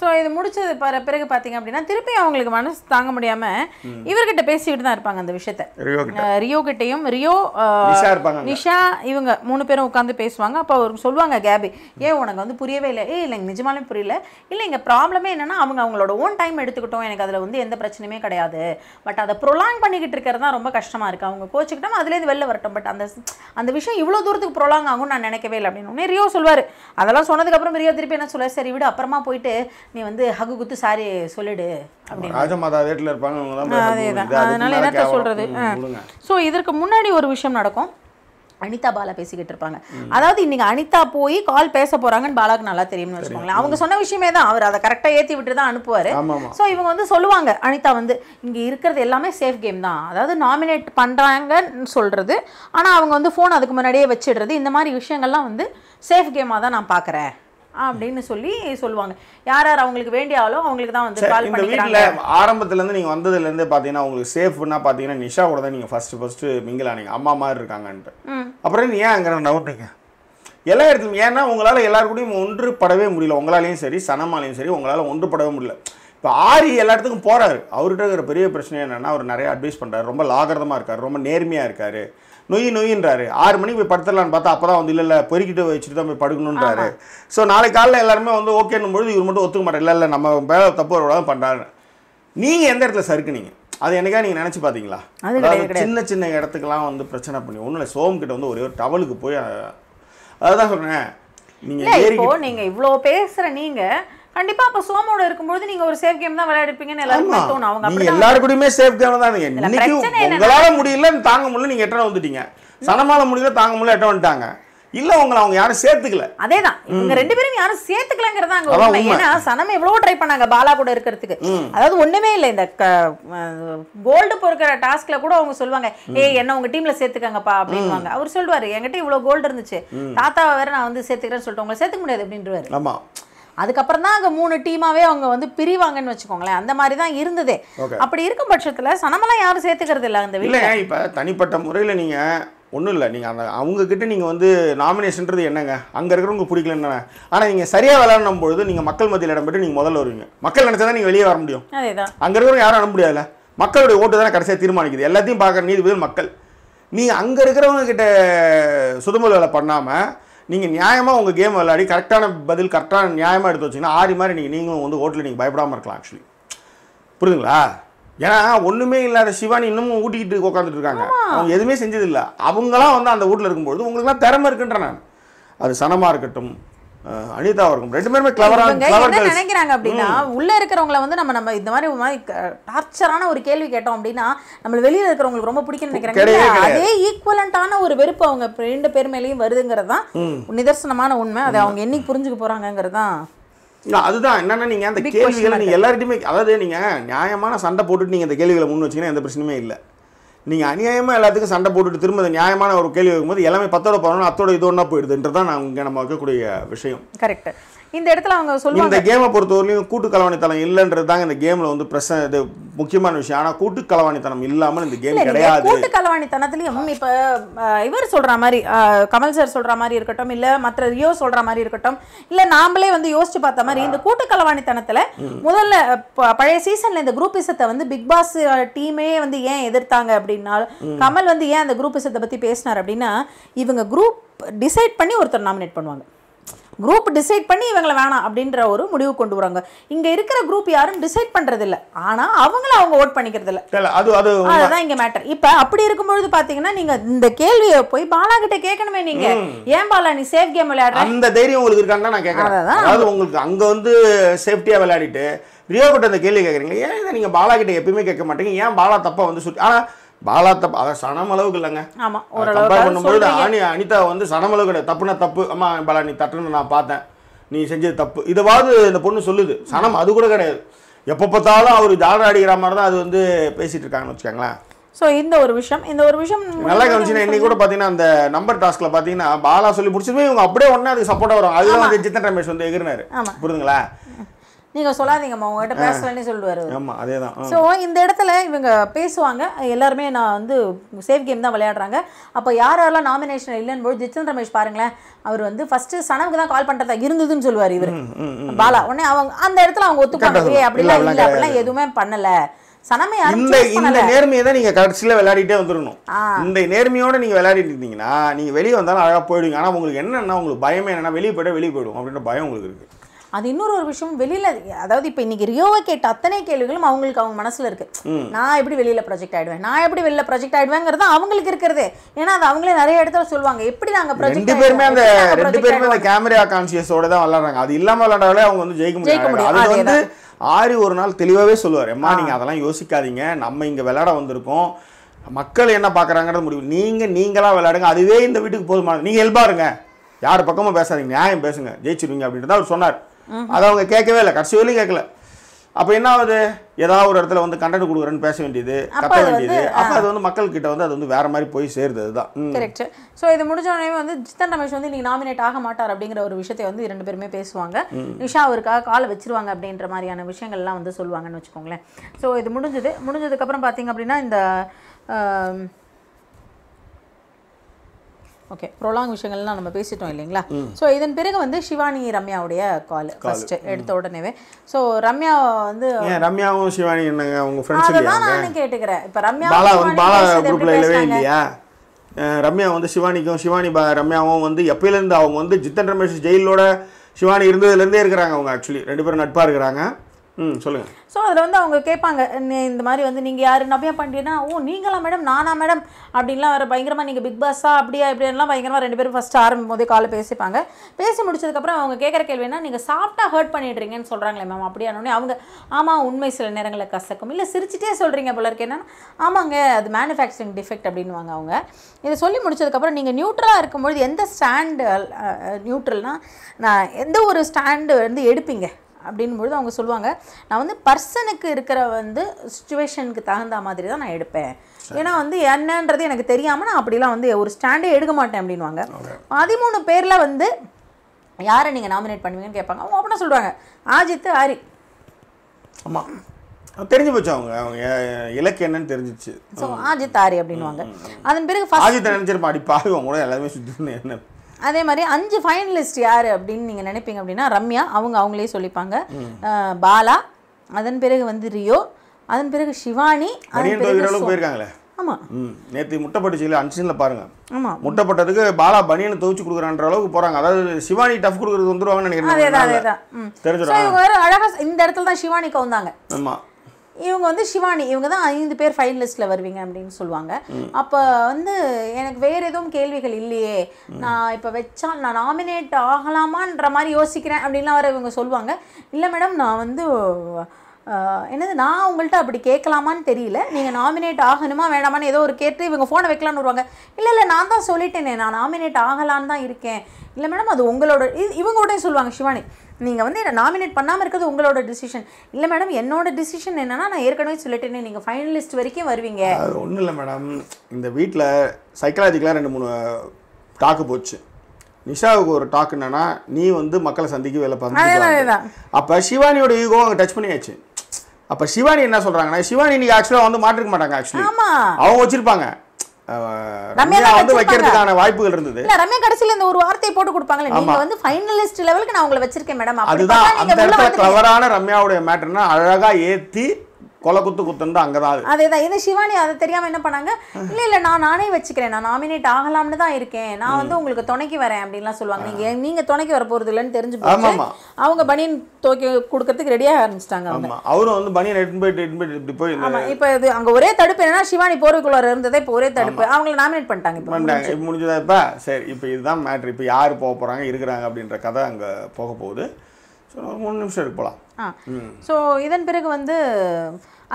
ஸோ இது முடிச்சது பிறகு பார்த்தீங்க அப்படின்னா திருப்பி அவங்களுக்கு மனசு தாங்க முடியாமல் இவர்கிட்ட பேசிக்கிட்டு தான் இருப்பாங்க அந்த விஷயத்த ரியோ கிட்டையும் ரியோ நிஷா இவங்க மூணு பேரும் உட்காந்து பேசுவாங்க அப்போ அவருக்கு சொல்லுவாங்க கேபி ஏன் உனக்கு வந்து புரியவே இல்லை ஏ இல்லை நிஜமாலுமே புரியல இல்லை இங்கே ப்ராப்ளமே என்னென்னா அவங்க அவங்களோட ஓன் டைம் எடுத்துக்கிட்டோம் எனக்கு அதில் வந்து எந்த பிரச்சனையுமே கிடையாது பட் அதை ப்ரொலாங் பண்ணிக்கிட்டு இருக்கிறது தான் ரொம்ப கஷ்டமாக இருக்குது அவங்க கோச்சிக்கிட்டோம் அதுலேருந்து வெளில வரட்டும் பட் அந்த அந்த விஷயம் இவ்வளோ தூரத்துக்கு ப்ரொலாங் ஆகும் நான் நினைக்கவே இல்லை அப்படின்னு ரியோ சொல்வார் அதெல்லாம் இதெல்லாம் சொன்னதுக்கப்புறம் பிரியா திருப்பி என்ன சொல்ல சரி விடு அப்புறமா போயிட்டு நீ வந்து ஹகு குத்து சாரி சொல்லிடு ராஜமாதா ரேட்டில் இருப்பாங்க அதனால என்ன சொல்றது ஸோ இதற்கு முன்னாடி ஒரு விஷயம் நடக்கும் அனிதா பாலா பேசிக்கிட்டு இருப்பாங்க அதாவது இன்னைக்கு அனிதா போய் கால் பேச போறாங்கன்னு பாலாக்கு நல்லா தெரியும்னு வச்சுக்கோங்களேன் அவங்க சொன்ன விஷயமே தான் அவர் அதை கரெக்டாக ஏற்றி விட்டு தான் அனுப்புவார் ஸோ இவங்க வந்து சொல்லுவாங்க அனிதா வந்து இங்கே இருக்கிறது எல்லாமே சேஃப் கேம் தான் அதாவது நாமினேட் பண்ணுறாங்கன்னு சொல்கிறது ஆனால் அவங்க வந்து ஃபோன் அதுக்கு முன்னாடியே வச்சிடுறது இந்த மாதிரி விஷயங்கள்லாம் வந்து சேஃப் கேமாக தான் நான் பார்க்குறேன் அப்படின்னு சொல்லி சொல்லுவாங்க யார் யார் அவங்களுக்கு வேண்டிய அவங்களுக்கு தான் வந்து கால் பண்ணி ஆரம்பத்துல இருந்து நீங்க வந்ததுல இருந்து பாத்தீங்கன்னா உங்களுக்கு சேஃப்னா பாத்தீங்கன்னா நிஷா கூட தான் நீங்க ஃபர்ஸ்ட் ஃபர்ஸ்ட் மிங்கில் ஆனீங்க அம்மா மாதிரி இருக்காங்கன்ட்டு அப்புறம் நீ ஏன் அங்க நவுட்டீங்க எல்லா இடத்துலையும் ஏன்னா உங்களால் எல்லாருக்கூடையும் ஒன்றுபடவே முடியல உங்களாலேயும் சரி சனமாலையும் சரி உங்களால் ஒன்றுபடவே முடியல இப்போ ஆரி எல்லா இடத்துக்கும் போகிறாரு அவர்கிட்ட இருக்கிற பெரிய பிரச்சனை என்னென்னா அவர் நிறைய அட்வைஸ் பண்ணுறாரு ரொம்ப லாகிரதமாக இருக்கார் ரொம்ப நேர்மையாக இருக்கார் நொய் நொயின்றாரு ஆறு மணிக்கு போய் படுத்துடலான்னு பார்த்தா அப்போ தான் வந்து இல்லை இல்லை பொறுக்கிட்டு வச்சுட்டு தான் போய் படுக்கணுன்றாரு ஸோ நாளைக்கு காலையில் எல்லாருமே வந்து ஓகேன்னும் பொழுது இவர் மட்டும் ஒத்துக்க மாட்டார் இல்லை இல்லை நம்ம வேலை தப்பு ஒரு பண்ணுறாரு நீங்கள் எந்த இடத்துல சறுக்குனீங்க அது என்னைக்காக நீங்கள் நினச்சி பார்த்தீங்களா அதாவது சின்ன சின்ன இடத்துக்கெல்லாம் வந்து பிரச்சனை பண்ணி ஒன்றும் இல்லை சோம் கிட்ட வந்து ஒரே ஒரு டவலுக்கு போய் அதுதான் சொல்கிறேன் நீங்கள் இப்போ நீங்கள் இவ்வளோ பேசுகிற நீங்கள் கண்டிப்பா அப்ப சோமோட இருக்கும்போது நீங்க ஒரு சேஃப் கேம் தான் விளையாடுப்பீங்கன்னு எல்லாருமே தோணும் அவங்க அப்படி எல்லாரும் கூடயுமே சேஃப் கேம் தான் இன்னைக்கு உங்களால முடியல தாங்க முடியல நீங்க எட்டனை வந்துட்டீங்க சனமால முடியல தாங்க முடியல எட்ட வந்துட்டாங்க இல்ல உங்களை அவங்க யாரும் சேர்த்துக்கல அதேதான் இவங்க ரெண்டு பேரும் யாரும் சேர்த்துக்கலங்கிறதா அங்க ஏன்னா சனம் எவ்வளவு ட்ரை பண்ணாங்க பாலா கூட இருக்கிறதுக்கு அதாவது ஒண்ணுமே இல்ல இந்த கோல்டு பொறுக்கிற டாஸ்க்ல கூட அவங்க சொல்லுவாங்க ஏய் என்ன உங்க டீம்ல சேர்த்துக்கங்கப்பா அப்படின்னு அவர் சொல்லுவாரு என்கிட்ட இவ்வளவு கோல்டு இருந்துச்சு தாத்தாவை வேற நான் வந்து சேர்த்துக்கிறேன்னு சொல்லிட்டு உங்களை சேர்த்துக்க முடியாது அப்படின்றவாரு அதுக்கப்புறம் தான் அங்கே மூணு டீமாகவே அவங்க வந்து பிரிவாங்கன்னு வச்சுக்கோங்களேன் அந்த மாதிரி தான் இருந்தது அப்படி இருக்கும் பட்சத்தில் சனமெல்லாம் யாரும் சேர்த்துக்கிறது இல்லை அந்த வீட்டில் இப்போ தனிப்பட்ட முறையில் நீங்கள் ஒன்றும் இல்லை நீங்கள் அந்த அவங்கக்கிட்ட நீங்கள் வந்து நாமினேஷன்றது என்னங்க அங்கே இருக்கிறவங்க பிடிக்கல என்ன ஆனால் நீங்கள் சரியாக விளையாடும் பொழுது நீங்கள் மக்கள் மத்தியில் இடம் பெற்று நீங்கள் முதல்ல வருவீங்க மக்கள் நினச்சா தான் நீங்கள் வெளியே வர முடியும் அங்கே இருக்கிறவங்க யாரும் அனுப்ப முடியாதுல மக்களுடைய ஓட்டு தானே கடைசியாக தீர்மானிக்குது எல்லாத்தையும் பார்க்குற நீதிபதி மக்கள் நீங்கள் அங்கே இருக்கிறவங்க கிட்ட சுதமுறை வேலை பண்ணாமல் நீங்கள் நியாயமாக உங்கள் கேம் விளையாடி கரெக்டான பதில் கரெக்டான நியாயமாக எடுத்து வச்சிங்கன்னா ஆறி மாதிரி நீங்கள் நீங்களும் வந்து ஓட்டில் நீங்கள் பயப்படாமல் இருக்கலாம் ஆக்சுவலி புரியுதுங்களா ஏன்னா ஒன்றுமே இல்லாத சிவானி இன்னமும் ஊட்டிக்கிட்டு உட்காந்துட்டு இருக்காங்க அவங்க எதுவுமே செஞ்சதில்லை அவங்களாம் வந்து அந்த வீட்டில் இருக்கும்பொழுது உங்களுக்குலாம் திறமை இருக்குன்ற நான் அது சனமாக இருக்கட்டும் அனிதா அவருக்கும் ரெண்டு பேருமே கிளவரா என்ன நினைக்கிறாங்க அப்படின்னா உள்ள இருக்கிறவங்கள வந்து நம்ம நம்ம இந்த மாதிரி மாதிரி டார்ச்சரான ஒரு கேள்வி கேட்டோம் அப்படின்னா நம்ம வெளியில இருக்கிறவங்களுக்கு ரொம்ப பிடிக்கும் நினைக்கிறாங்க அதே ஈக்குவலண்டான ஒரு வெறுப்பு அவங்க ரெண்டு பேர் மேலேயும் வருதுங்கிறது தான் நிதர்சனமான உண்மை அதை அவங்க என்னைக்கு புரிஞ்சுக்க போறாங்கிறது தான் அதுதான் என்னன்னா நீங்க அந்த கேள்விகளை நீங்க எல்லார்ட்டையுமே அதாவது நீங்க நியாயமான சண்டை போட்டுட்டு நீங்க இந்த கேள்விகளை முன் வச்சீங்கன்னா எந்த பிரச்சனையுமே இல்லை நீங்கள் அநியாயமாக எல்லாத்துக்கும் சண்டை போட்டுட்டு திரும்ப நியாயமான ஒரு கேள்வி வைக்கும்போது எல்லாமே பத்தோட போனோம்னா அத்தோட இதோன்னா போயிடுதுன்றது தான் நான் இங்கே நம்ம வைக்கக்கூடிய விஷயம் கரெக்ட் இந்த இடத்துல அவங்க சொல்லுவாங்க இந்த கேமை பொறுத்தவரையிலும் கூட்டு கலவணித்தனம் இல்லைன்றது தான் இந்த கேமில் வந்து பிரச்சனை இது முக்கியமான விஷயம் ஆனால் கூட்டு கலவாணித்தனம் இல்லாமல் இந்த கேம் கிடையாது கூட்டு கலவாணித்தனத்துலையும் இப்போ இவர் சொல்கிற மாதிரி கமல் சார் சொல்கிற மாதிரி இருக்கட்டும் இல்லை மற்ற ரியோ சொல்கிற மாதிரி இருக்கட்டும் இல்லை நாமளே வந்து யோசிச்சு பார்த்த மாதிரி இந்த கூட்டு கலவாணித்தனத்தில் முதல்ல பழைய சீசனில் இந்த குரூப் இசத்தை வந்து பிக் பாஸ் டீமே வந்து ஏன் எதிர்த்தாங்க அப்படின்னா கமல் வந்து ஏன் அந்த குரூப் இசத்தை பற்றி பேசினார் அப்படின்னா இவங்க குரூப் டிசைட் பண்ணி ஒருத்தர் நாமினேட் பண்ணுவாங்க குரூப் டிசைட் பண்ணி இவங்களை வேணாம் அப்படின்ற ஒரு முடிவு கொண்டு வராங்க இங்க இருக்கிற குரூப் யாரும் டிசைட் பண்ணுறதில்ல ஆனா அவங்கள அவங்க ஓட் பண்ணிக்கிறது இல்லை அது அது அதுதான் இங்க மேட்டர் இப்ப அப்படி இருக்கும்பொழுது பாத்தீங்கன்னா நீங்க இந்த கேள்வியை போய் பாலா கிட்ட கேட்கணுமே நீங்க ஏன் பாலா நீ சேஃப் கேம் விளையாடுற அந்த தைரியம் உங்களுக்கு இருக்கான்னு நான் கேட்குறேன் அதாவது உங்களுக்கு அங்க வந்து சேஃப்டியா விளையாடிட்டு ரியோ கிட்ட அந்த கேள்வி கேட்குறீங்க ஏன் இதை நீங்கள் பாலா கிட்ட எப்பயுமே கேட்க மாட்டீங்க ஏன் பாலா தப்பாக வந்து சுற்றி ஆனால் பாலா தப்பு அதான் சனமளவுக்கு இல்லைங்க கம்பேர் பண்ணும்போது ஆனி அனிதா வந்து சனமளவு கிடையாது தப்புனா தப்பு அம்மா பாலா நீ தட்டுன்னு நான் பார்த்தேன் நீ செஞ்சது தப்பு இதுவாவது இந்த பொண்ணு சொல்லுது சனம் அது கூட கிடையாது எப்போ பார்த்தாலும் அவர் ஜாலரா அடிக்கிற மாதிரி தான் அது வந்து பேசிட்டு இருக்காங்கன்னு வச்சுக்கோங்களேன் ஸோ இந்த ஒரு விஷயம் இந்த ஒரு விஷயம் நல்லா கவனிச்சுன்னா இன்னைக்கு கூட பார்த்தீங்கன்னா அந்த நம்பர் டாஸ்கில் பார்த்தீங்கன்னா பாலா சொல்லி முடிச்சதுமே இவங்க அப்படியே ஒன்றே அதுக்கு சப்போர்ட்டாக வரும் அதுதான் வந்து ஜித்தன் ரமேஷ் வந்து எகிரினாரு புரியுதுங்களா நீங்க சொல்லாதீங்கம்மா உங்ககிட்ட பேசலன்னு சொல்லுவாரு ஆமா அதே தான் ஸோ இந்த இடத்துல இவங்க பேசுவாங்க எல்லாருமே நான் வந்து சேவ் கேம் தான் விளையாடுறாங்க அப்போ யார் யாரெல்லாம் நாமினேஷன் இல்லைன்னு போது ஜித்தன் ரமேஷ் பாருங்களேன் அவர் வந்து ஃபர்ஸ்ட் சனவுக்கு தான் கால் பண்றதா இருந்ததுன்னு சொல்லுவார் இவர் பாலா உடனே அவங்க அந்த இடத்துல அவங்க ஒத்துப்பாங்க ஏ அப்படிலாம் இல்லை அப்படிலாம் எதுவுமே பண்ணல சனமே இந்த இந்த நேர்மையை தான் நீங்க கடைசியில் விளையாடிட்டே வந்துடணும் இந்த நேர்மையோட நீங்க விளையாடிட்டு இருந்தீங்கன்னா நீங்க வெளியே வந்தாலும் அழகா போயிடுங்க ஆனா உங்களுக்கு என்ன உங்களுக்கு பயமே என்னன்னா வெளியே போய்ட்டு வெளியே போயிடும் அப்படின்ற பயம் உங்களுக்கு இருக்கு அது இன்னொரு ஒரு விஷயம் வெளியில் அதாவது இப்போ இன்றைக்கி ரியோவை கேட்ட அத்தனை கேள்விகளும் அவங்களுக்கு அவங்க மனசில் இருக்குது நான் எப்படி வெளியில் ப்ரொஜெக்ட் ஆகிடுவேன் நான் எப்படி வெளியில் ப்ரொஜெக்ட் ஆகிடுவேங்கிறது அவங்களுக்கு இருக்கிறது ஏன்னா அது அவங்களே நிறைய இடத்துல சொல்லுவாங்க எப்படி நாங்கள் ப்ரொஜெக்ட் ரெண்டு பேருமே அந்த ரெண்டு பேருமே அந்த கேமரா கான்சியஸோட தான் விளாட்றாங்க அது இல்லாமல் விளாண்டாலே அவங்க வந்து ஜெயிக்க முடியும் அது வந்து ஆரி ஒரு நாள் தெளிவாகவே சொல்லுவார் அம்மா நீங்கள் அதெல்லாம் யோசிக்காதீங்க நம்ம இங்கே விளாட வந்திருக்கோம் மக்கள் என்ன பார்க்குறாங்கிறது முடிவு நீங்கள் நீங்களாக விளையாடுங்க அதுவே இந்த வீட்டுக்கு போதுமானது நீங்கள் எல்பாருங்க யார் பக்கமும் பேசாதீங்க நியாயம் பேசுங்க ஜெயிச்சிருவீங்க அப்படின்றத அவர் சொன்னார் அதை அவங்க கேட்கவே இல்லை கடைசி வரையும் கேட்கல அப்போ என்ன ஆகுது ஏதாவது ஒரு இடத்துல வந்து கண்டென்ட் கொடுக்குறேன்னு பேச வேண்டியது கட்ட வேண்டியது அப்ப அது வந்து மக்கள் கிட்ட வந்து அது வந்து வேற மாதிரி போய் சேருது அதுதான் கரெக்ட் ஸோ இது முடிஞ்சோடனே வந்து ஜித்தன் ரமேஷ் வந்து நீங்க நாமினேட் ஆக மாட்டார் அப்படிங்கிற ஒரு விஷயத்தை வந்து இரண்டு பேருமே பேசுவாங்க நிஷா அவருக்காக காலை வச்சிருவாங்க அப்படின்ற மாதிரியான விஷயங்கள் எல்லாம் வந்து சொல்லுவாங்கன்னு வச்சுக்கோங்களேன் ஸோ இது முடிஞ்சது முடிஞ்சதுக்கு அப்புறம் பாத்தீங்க அப்படின்னா இந்த ஓகே ப்ரொலாங் விஷயங்கள்லாம் நம்ம பேசிட்டோம் இல்லைங்களா ஸோ இதன் பிறகு வந்து சிவானி ரம்யாவுடைய கால் ஃபர்ஸ்ட் எடுத்த உடனேவே ஸோ ரம்யா வந்து ரம்யாவும் சிவானி என்னங்க அவங்க ஃப்ரெண்ட்ஸ் இல்லையா நான் கேட்டுக்கிறேன் இப்போ ரம்யா பாலா வந்து பாலா குரூப்ல இல்லவே இல்லையா ரம்யா வந்து சிவானிக்கும் சிவானி ரம்யாவும் வந்து எப்பயிலேருந்து அவங்க வந்து ஜித்தன் ரமேஷ் ஜெயிலோட சிவானி இருந்ததுலேருந்தே இருக்கிறாங்க அவங்க ஆக்சுவலி ரெண்டு பேரும் நட்பாக இருக்கிறாங்க ம் சொல்லுங்கள் ஸோ அதில் வந்து அவங்க கேட்பாங்க இந்த மாதிரி வந்து நீங்கள் யார் நவ்யா பாண்டியனா ஓ நீங்களா மேடம் நானா மேடம் அப்படின்லாம் வேறு பயங்கரமாக நீங்கள் பிக் பாஸா அப்படியா இப்படியெல்லாம் பயங்கரமாக ரெண்டு பேரும் ஃபஸ்ட்டு ஆரம்பம் போதே காலை பேசிப்பாங்க பேசி முடிச்சதுக்கப்புறம் அவங்க கேட்குற கேள்வினா நீங்கள் சாப்பிட்டா ஹர்ட் பண்ணிடுறீங்கன்னு சொல்கிறாங்களே மேம் அப்படியானோடனே அவங்க ஆமாம் உண்மை சில நேரங்களில் கசக்கும் இல்லை சிரிச்சிட்டே சொல்கிறீங்க போல இருக்கு என்னன்னா ஆமாங்க அது மேனுஃபேக்சரிங் டிஃபெக்ட் அப்படின்வாங்க அவங்க இதை சொல்லி முடிச்சதுக்கப்புறம் நீங்கள் நியூட்ரலாக இருக்கும்பொழுது எந்த ஸ்டாண்டு நியூட்ரல்னால் நான் எந்த ஒரு ஸ்டாண்டு வந்து எடுப்பீங்க அப்படின் பொழுது அவங்க சொல்லுவாங்க நான் வந்து பர்சனுக்கு இருக்கிற வந்து சுச்சுவேஷனுக்கு தகுந்த மாதிரி தான் நான் எடுப்பேன் ஏன்னா வந்து என்னன்றது எனக்கு தெரியாமல் நான் அப்படிலாம் வந்து ஒரு ஸ்டாண்டே எடுக்க மாட்டேன் அப்படின்வாங்க பதிமூணு பேரில் வந்து யாரை நீங்கள் நாமினேட் பண்ணுவீங்கன்னு கேட்பாங்க அவங்க அப்படின்னா சொல்கிறாங்க ஆஜித்து ஆரி ஆமாம் தெரிஞ்சு போச்சு அவங்க அவங்க இலக்கு என்னன்னு தெரிஞ்சிச்சு ஸோ ஆஜித் ஆரி அப்படின்வாங்க அதன் பிறகு ஆஜித் நினைச்சிருப்பா அடி பாவி கூட எல்லாமே சுற்றி என்ன அதே மாதிரி அஞ்சு ஃபைனலிஸ்ட் யார் அப்படின்னு நீங்கள் நினைப்பீங்க அப்படின்னா ரம்யா அவங்க அவங்களே சொல்லிப்பாங்க பாலா அதன் பிறகு வந்து ரியோ அதன் பிறகு சிவானி அதன் பிறகு போயிருக்காங்களே ஆமாம் நேற்று முட்டைப்பட்டுச்சியில் அன்சீனில் பாருங்கள் ஆமாம் முட்டைப்பட்டதுக்கு பாலா பனியனை துவச்சு கொடுக்குறான்ற அளவுக்கு போகிறாங்க அதாவது சிவானி டஃப் கொடுக்குறது வந்துருவாங்கன்னு நினைக்கிறேன் அதே தான் அதே தான் தெரிஞ்சிடும் அழகாக இந்த இடத்துல தான் சிவானி கவுந்தாங்க ஆமாம் இவங்க வந்து ஷிவானி இவங்க தான் ஐந்து பேர் ஃபைனலிஸ்ட்டில் வருவீங்க அப்படின்னு சொல்லுவாங்க அப்போ வந்து எனக்கு வேறு எதுவும் கேள்விகள் இல்லையே நான் இப்போ வச்சா நான் நாமினேட் ஆகலாமான்ற மாதிரி யோசிக்கிறேன் அப்படின்லாம் வர இவங்க சொல்லுவாங்க இல்லை மேடம் நான் வந்து என்னது நான் உங்கள்கிட்ட அப்படி கேட்கலாமான்னு தெரியல நீங்கள் நாமினேட் ஆகணுமா வேணாமான்னு ஏதோ ஒரு கேட்டு இவங்க ஃபோனை வைக்கலான்னு வருவாங்க இல்லை இல்லை நான் தான் சொல்லிட்டேனே நான் நாமினேட் ஆகலான்னு தான் இருக்கேன் இல்லை மேடம் அது உங்களோட இது இவங்க சொல்லுவாங்க சிவானி நீங்கள் வந்து என்னை நாமினேட் பண்ணாமல் இருக்கிறது உங்களோட டிசிஷன் இல்லை மேடம் என்னோட டிசிஷன் என்னென்னா நான் ஏற்கனவே சொல்லிட்டேனே நீங்கள் ஃபைனலிஸ்ட் வரைக்கும் வருவீங்க அது ஒன்றும் இல்லை மேடம் இந்த வீட்டில் சைக்கலாஜிக்கலாக ரெண்டு மூணு டாக்கு போச்சு நிஷாவுக்கு ஒரு டாக் என்னன்னா நீ வந்து மக்களை சந்திக்க வேலை பார்த்து அப்போ சிவானியோட ஈகோ அங்கே டச் பண்ணியாச்சு அப்போ சிவானி என்ன சொல்கிறாங்கன்னா சிவானி இன்னைக்கு ஆக்சுவலாக வந்து மாட்டிருக்க மாட்டாங்க ஆக்சுவலி அவங்க வச்சுருப்பாங்க ரம்யா வந்து வைக்கிறதுக்கான வாய்ப்புகள் இருந்தது இல்ல ரம்யா கடைசில இந்த ஒரு வார்த்தை போட்டு கொடுப்பாங்களே நீங்க வந்து ஃபைனலிஸ்ட் லெவலுக்கு நான் உங்களை வச்சிருக்கேன் மேடம் அதுதான் அந்த இடத்துல கிளவரான ரம்யாவுடைய மேட்டர்னா அழகா ஏத்தி கொலை குத்து குத்துன்னு அங்கே தான் அதே இது சிவானி அதை தெரியாமல் என்ன பண்ணாங்க இல்லை இல்லை நான் நானே வச்சுக்கிறேன் நான் நாமினேட் ஆகலாம்னு தான் இருக்கேன் நான் வந்து உங்களுக்கு துணைக்கு வரேன் அப்படின்லாம் சொல்லுவாங்க நீங்கள் நீங்கள் துணைக்கு வர போகிறது இல்லைன்னு தெரிஞ்சு அவங்க பனியன் துவைக்க கொடுக்கறதுக்கு ரெடியாக ஆரம்பிச்சிட்டாங்க அவங்க அவரும் வந்து பனியன் எட்டு போயிட்டு எட்டு போயிட்டு இப்படி போய் ஆமாம் இப்போ இது அங்கே ஒரே தடுப்பு என்னன்னா சிவானி போர்வைக்குள்ளார இருந்ததே இப்போ ஒரே தடுப்பு அவங்கள நாமினேட் பண்ணிட்டாங்க இப்போ முடிஞ்சதா இப்போ சரி இப்போ இதுதான் மேட்ரு இப்போ யார் போக போகிறாங்க இருக்கிறாங்க அப்படின்ற கதை அங்கே போக போகுது மூணு நிமிஷம் இருக்கு போகலாம் ஸோ இதன் பிறகு வந்து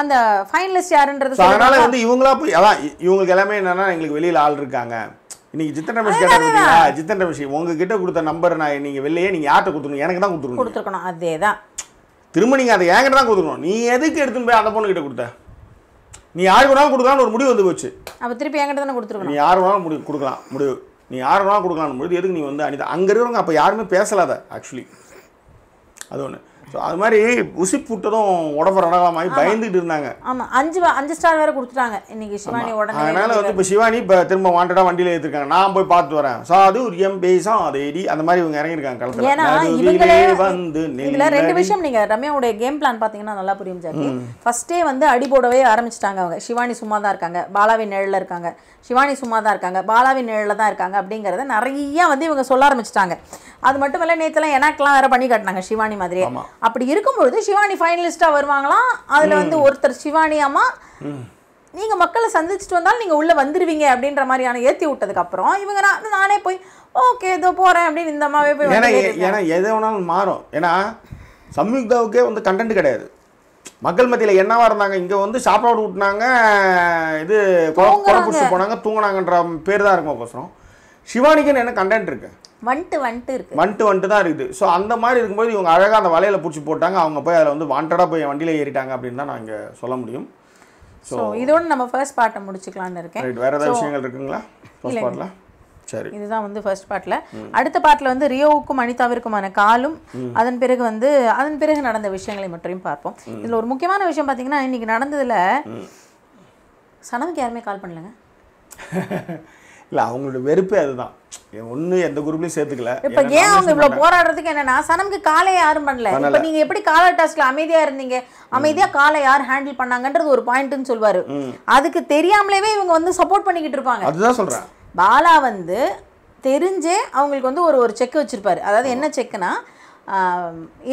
அந்த ஃபைனலிஸ்ட் யாருன்றது அதனால வந்து இவங்களா போய் அதான் இவங்களுக்கு எல்லாமே என்னன்னா எங்களுக்கு வெளியில் ஆள் இருக்காங்க இன்னைக்கு ஜித்தன் ரமேஷ் கேட்டீங்களா ஜித்தன் ரமேஷ் உங்ககிட்ட கொடுத்த நம்பர் நான் நீங்கள் வெளியே நீங்கள் யார்கிட்ட கொடுத்துருணும் எனக்கு தான் கொடுத்துருணும் கொடுத்துருக்கணும் அதே தான் திரும்ப நீங்கள் அதை என்கிட்ட தான் கொடுத்துருக்கணும் நீ எதுக்கு எடுத்துன்னு போய் அந்த பொண்ணுக்கிட்ட கொடுத்த நீ யாருக்கு வேணாலும் கொடுக்கலாம்னு ஒரு முடிவு வந்து போச்சு அப்போ திருப்பி என்கிட்ட தானே கொடுத்துருக்கணும் நீ யார் வேணாலும் முடிவு கொடுக்கலாம் முடிவு நீ யார் வேணாலும் கொடுக்கலாம்னு முடிவு எதுக்கு நீ வந்து அனிதா அங்கே இருக்கிறவங்க அப்போ யாருமே பேசலாத ஆக்சுவலி அது ஒன்று ஸோ அது மாதிரி உசி புட்டதும் உடம்பு ரணகலமாகி பயந்துட்டு இருந்தாங்க ஆமாம் அஞ்சு அஞ்சு ஸ்டார் வேற கொடுத்துட்டாங்க இன்னைக்கு சிவானி உடனே அதனால வந்து இப்போ சிவானி இப்போ திரும்ப வாண்டடாக வண்டியில் ஏற்றிருக்காங்க நான் போய் பார்த்து வரேன் ஸோ அது ஒரு எம் பேஸும் அது எடி அந்த மாதிரி இவங்க இறங்கியிருக்காங்க களத்தில் ஏன்னா வந்து இதில் ரெண்டு விஷயம் நீங்கள் ரம்யாவுடைய கேம் பிளான் பார்த்தீங்கன்னா நல்லா புரியும் ஜாக்கி ஃபர்ஸ்டே வந்து போடவே ஆரம்பிச்சிட்டாங்க அவங்க சிவானி சும்மா தான் இருக்காங்க பாலாவின் நிழலில் இருக்காங்க சிவானி சும்மா தான் இருக்காங்க பாலாவின் நிழலில் தான் இருக்காங்க அப்படிங்கிறத நிறைய வந்து இவங்க சொல்ல ஆரம்பிச்சிட்டாங்க அது மட்டும் இல்லை நேற்றுலாம் எனக்கெலாம் வேற பண்ணி காட்டினாங்க சிவானி மாதிரி அப்படி இருக்கும்பொழுது சிவானி ஃபைனலிஸ்ட்டாக வருவாங்களாம் அதில் வந்து ஒருத்தர் சிவானி அம்மா நீங்கள் மக்களை சந்திச்சுட்டு வந்தாலும் நீங்கள் உள்ளே வந்துடுவீங்க அப்படின்ற மாதிரியான ஏற்றி விட்டதுக்கப்புறம் இவங்க நான் நானே போய் ஓகே இதோ போகிறேன் அப்படின்னு இந்த அம்மாவே போய் ஏன்னா ஏன்னா எது வேணாலும் மாறும் ஏன்னா சம்யுக்தாவுக்கே வந்து கண்டென்ட் கிடையாது மக்கள் மத்தியில் என்னவா இருந்தாங்க இங்கே வந்து சாப்பாடு ஊட்டினாங்க இது குறை குறை போனாங்க தூங்கினாங்கன்ற பேர் தான் இருக்கும் அப்புறம் சிவானிக்குன்னு என்ன கண்டென்ட் இருக்குது வன்ட்டு வன்ட்டு இருக்கு வன்ட்டு வன்ட்டு தான் இருக்குது ஸோ அந்த மாதிரி இருக்கும்போது இவங்க அழகாக அந்த வலையில பிடிச்சி போட்டாங்க அவங்க போய் அதில் வந்து வாண்டடாக போய் வண்டியில் ஏறிட்டாங்க அப்படின்னு தான் நான் இங்கே சொல்ல முடியும் ஸோ இதோட நம்ம ஃபர்ஸ்ட் பார்ட்டை முடிச்சுக்கலாம்னு இருக்கேன் வேற ஏதாவது விஷயங்கள் இருக்குங்களா ஃபர்ஸ்ட் பார்ட்டில் சரி இதுதான் வந்து ஃபர்ஸ்ட் பார்ட்ல அடுத்த பார்ட்ல வந்து ரியோவுக்கும் அனிதாவிற்குமான காலும் அதன் பிறகு வந்து அதன் பிறகு நடந்த விஷயங்களை மட்டும் பார்ப்போம் இதில் ஒரு முக்கியமான விஷயம் பார்த்தீங்கன்னா இன்னைக்கு நடந்ததில் சனவுக்கு யாருமே கால் பண்ணலங்க <laughs> இல்லை அவங்களோட வெறுப்பே அதுதான் ஒன்று எந்த குரூப்லையும் சேர்த்துக்கல இப்போ ஏன் அவங்க இவ்வளோ போராடுறதுக்கு என்னன்னா சனமுக்கு காலை யாரும் பண்ணல இப்போ நீங்கள் எப்படி காலை டாஸ்கில் அமைதியாக இருந்தீங்க அமைதியாக காலை யார் ஹேண்டில் பண்ணாங்கன்றது ஒரு பாயிண்ட்னு சொல்லுவார் அதுக்கு தெரியாமலேவே இவங்க வந்து சப்போர்ட் பண்ணிக்கிட்டு இருப்பாங்க அதுதான் சொல்கிறேன் பாலா வந்து தெரிஞ்சே அவங்களுக்கு வந்து ஒரு ஒரு செக் வச்சுருப்பாரு அதாவது என்ன செக்குன்னா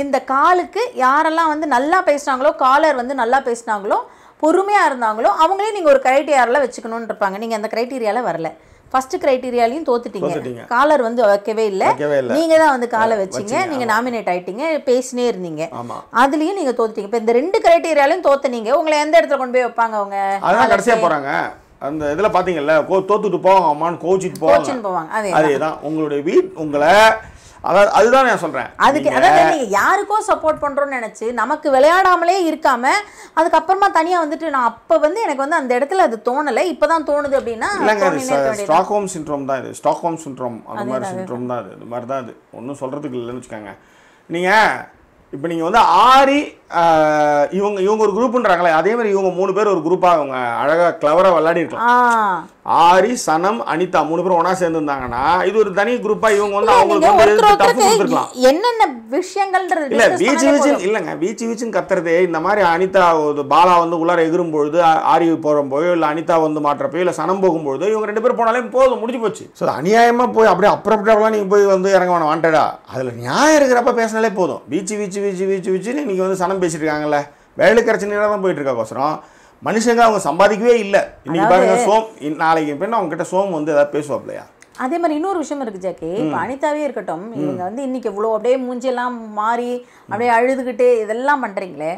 இந்த காலுக்கு யாரெல்லாம் வந்து நல்லா பேசினாங்களோ காலர் வந்து நல்லா பேசினாங்களோ பொறுமையாக இருந்தாங்களோ அவங்களே நீங்கள் ஒரு க்ரைட்டீரியாவில் வச்சுக்கணுன்னு இருப்பாங்க நீங்கள் அந்த க்ரைட்டீரியாவில் வரல ஃபர்ஸ்ட் கிரைட்டீரியாலையும் தோத்துட்டீங்க காலர் வந்து வைக்கவே இல்லை நீங்க தான் வந்து காலை வச்சீங்க நீங்க நாமினேட் ஆயிட்டீங்க பேசினே இருந்தீங்க அதுலயும் நீங்க தோத்துட்டீங்க இப்போ இந்த ரெண்டு கிரைட்டீரியாலையும் தோத்துனீங்க உங்களை எந்த இடத்துல கொண்டு போய் வைப்பாங்க அவங்க அதான் கடைசியா போறாங்க அந்த இதுல பாத்தீங்கல்ல தோத்துட்டு போவாங்க அம்மான்னு கோச்சிட்டு போவாங்க போவாங்க உங்களுடைய வீட் உங்களை அதான் அதுதான் நான் சொல்கிறேன் அதுக்கு அதாவது நீங்கள் யாருக்கோ சப்போர்ட் பண்ணுறோன்னு நினச்சி நமக்கு விளையாடாமலே இருக்காம அதுக்கப்புறமா தனியாக வந்துட்டு நான் அப்போ வந்து எனக்கு வந்து அந்த இடத்துல அது தோணலை இப்போ தான் தோணுது அப்படின்னா இல்லைங்க ஸ்டாக்ஹோம் சின்ட்ரோம் தான் இது ஸ்டாக்ஹோம் சின்ட்ரோம் அந்த மாதிரி சின்ட்ரோம் தான் இது இது மாதிரி தான் இது ஒன்றும் சொல்கிறதுக்கு இல்லைன்னு வச்சுக்கோங்க நீங்கள் இப்போ நீங்கள் வந்து ஆரி இவங்க இவங்க ஒரு குரூப்ன்றாங்களே அதே மாதிரி இவங்க மூணு பேர் ஒரு குரூப்பாக அவங்க அழகாக கிளவராக விளையாடி இருக்கலாம் ஆரி சனம் அனிதா மூணு பேரும் ஒன்றா சேர்ந்துருந்தாங்கன்னா இது ஒரு தனி குரூப்பாக இவங்க வந்து அவங்களுக்கு வந்து டஃப் கொடுத்துருக்கலாம் என்னென்ன விஷயங்கள் இல்லை வீச்சுன்னு இல்லைங்க வீச்சுன்னு இந்த மாதிரி அனிதா பாலா வந்து உள்ளார எகிரும் பொழுது ஆரி போகிறப்போயோ இல்லை அனிதா வந்து மாற்றப்போ இல்லை சனம் போகும்பொழுது இவங்க ரெண்டு பேர் போனாலே போதும் முடிஞ்சு போச்சு ஸோ அநியாயமாக போய் அப்படியே அப்புறப்பட்டாலாம் நீங்கள் போய் வந்து இறங்க வேணாம் வாண்டடா அதில் நியாயம் இருக்கிறப்ப பேசினாலே போதும் வீச்சு வீச்சு வீச்சு வீச்சு வீச்சுன்னு நீங்கள் வந்து சனம் தான் பேசிட்டு இருக்காங்கல்ல வேலை சின்ன தான் போயிட்டு இருக்காக்கோசரம் மனுஷங்க அவங்க சம்பாதிக்கவே இல்லை இன்னைக்கு பாருங்க சோம் நாளைக்கு பின்னா அவங்க கிட்ட சோம் வந்து ஏதாவது பேசுவாப்லையா அதே மாதிரி இன்னொரு விஷயம் இருக்கு ஜாக்கி இப்போ அனிதாவே இருக்கட்டும் இவங்க வந்து இன்னைக்கு இவ்வளோ அப்படியே மூஞ்செல்லாம் மாறி அப்படியே அழுதுகிட்டு இதெல்லாம் பண்றீங்களே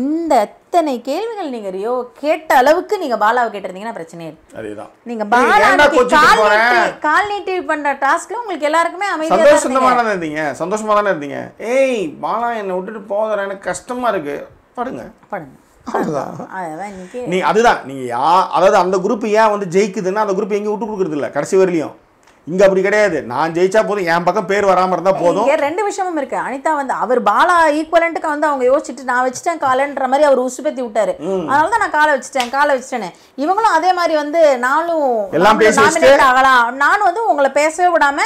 இந்த அத்தனை கேள்விகள் நீங்க ரியோ கேட்ட அளவுக்கு நீங்க பாலாவை கேட்டிருந்தீங்கன்னா பிரச்சனை நீங்க பாலா கால் நீட்டி பண்ற டாஸ்க்ல உங்களுக்கு எல்லாருக்குமே அமைதியா சந்தோஷமா தானே இருந்தீங்க சந்தோஷமா தானே இருந்தீங்க ஏய் பாலா என்னை விட்டுட்டு போகிற எனக்கு கஷ்டமா இருக்கு படுங்க படுங்க நீ அதுதான் நீங்க யா அதாவது அந்த குரூப் ஏன் வந்து ஜெயிக்குதுன்னா அந்த குரூப் எங்கேயும் விட்டு கொடுக்குறது இல்லை கடைசி வரலையும் இங்க அப்படி கிடையாது நான் ஜெயிச்சா போதும் என் பக்கம் பேர் வராம இருந்தா போதும் ரெண்டு விஷயமும் இருக்கு அனிதா வந்து அவர் பாலா ஈக்குவலண்ட்டுக்கு வந்து அவங்க யோசிச்சுட்டு நான் வச்சுட்டேன் காலன்ற மாதிரி அவர் உசுப்பத்தி விட்டாரு அதனாலதான் நான் காலை வச்சுட்டேன் காலை வச்சுட்டேன்னு இவங்களும் அதே மாதிரி வந்து நானும் எல்லாம் ஆகலாம் நானும் வந்து உங்களை பேசவே விடாம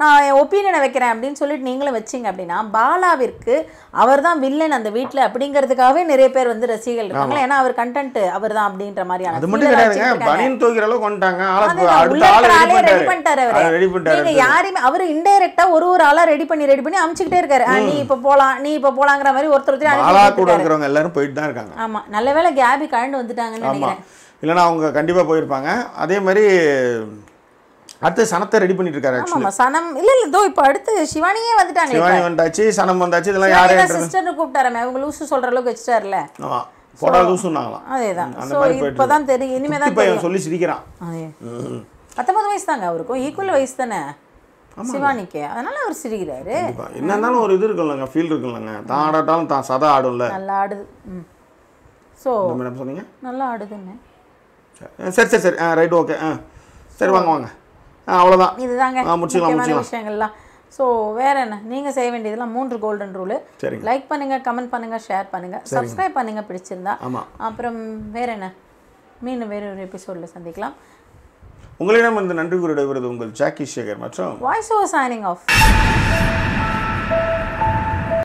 நான் என் ஒப்பீனியனை வைக்கிறேன் அப்படின்னு சொல்லிட்டு நீங்களும் வச்சிங்க அப்படின்னா பாலாவிற்கு அவர் தான் வில்லன் அந்த வீட்டில் அப்படிங்கிறதுக்காகவே நிறைய பேர் வந்து ரசிகர்கள் இருக்காங்களா ஏன்னா அவர் கண்டென்ட் அவர் தான் அப்படின்ற மாதிரியான அது மட்டும் பனியன் தூக்கிற அளவு ரெடி பண்ணிட்டாரு அவர் நீங்க யாரையுமே அவர் இன்டைரக்டா ஒரு ஒரு ஆளா ரெடி பண்ணி ரெடி பண்ணி அமைச்சுக்கிட்டே இருக்காரு நீ இப்போ போலாம் நீ இப்போ போலாங்கிற மாதிரி ஒருத்தர் ஒருத்தர் கூட இருக்கிறவங்க எல்லாரும் போயிட்டு தான் இருக்காங்க ஆமா நல்ல வேலை கேபி கழண்டு வந்துட்டாங்கன்னு நினைக்கிறேன் இல்லைன்னா அவங்க கண்டிப்பாக போயிருப்பாங்க அதே மாதிரி அடுத்து சனத்தை ரெடி பண்ணிட்டு இருக்காரு ஆமா சனம் இல்ல இல்ல தோ இப்போ அடுத்து சிவானியே வந்துட்டாங்க சிவானி வந்தாச்சு சனம் வந்தாச்சு இதெல்லாம் யாரே சிஸ்டர் கூப்பிட்டாரமே அவங்க லூசு சொல்ற அளவுக்கு வச்சிட்டார்ல ஆமா போடா லூசுனாங்களாம் அதேதான் சோ இப்பதான் இப்போதான் தெரியும் இனிமே தான் இப்போ சொல்லி சிரிக்கிறான் பத்தொன்பது வயசு தாங்க அவருக்கும் ஈக்குவல் வயசு தானே சிவானிக்கே அதனால அவர் சிரிக்கிறாரு என்ன இருந்தாலும் ஒரு இது இருக்குல்லங்க ஃபீல் இருக்குல்லங்க தான் ஆடாட்டாலும் தான் சதா ஆடும்ல நல்லா ஆடுது ஸோ என்ன சொன்னீங்க நல்லா ஆடுதுன்னு சரி சரி சரி ரைட் ஓகே சரி வாங்க வாங்க அவ்வளோதான் இதுதாங்க முக்கியமான விஷயங்கள்லாம் ஸோ வேற என்ன நீங்கள் செய்ய வேண்டியதெல்லாம் மூன்று கோல்டன் ரூலு லைக் பண்ணுங்க கமெண்ட் பண்ணுங்க ஷேர் பண்ணுங்க சப்ஸ்கிரைப் பண்ணுங்க பிடிச்சிருந்தா அப்புறம் வேற என்ன மீண்டும் வேற ஒரு எபிசோடில் சந்திக்கலாம் உங்களிடம் இந்த நன்றி கூறி விடைபெறுவது உங்கள் ஜாக்கி சேகர் மற்றும் வாய்ஸ் ஓவர் சைனிங் ஆஃப்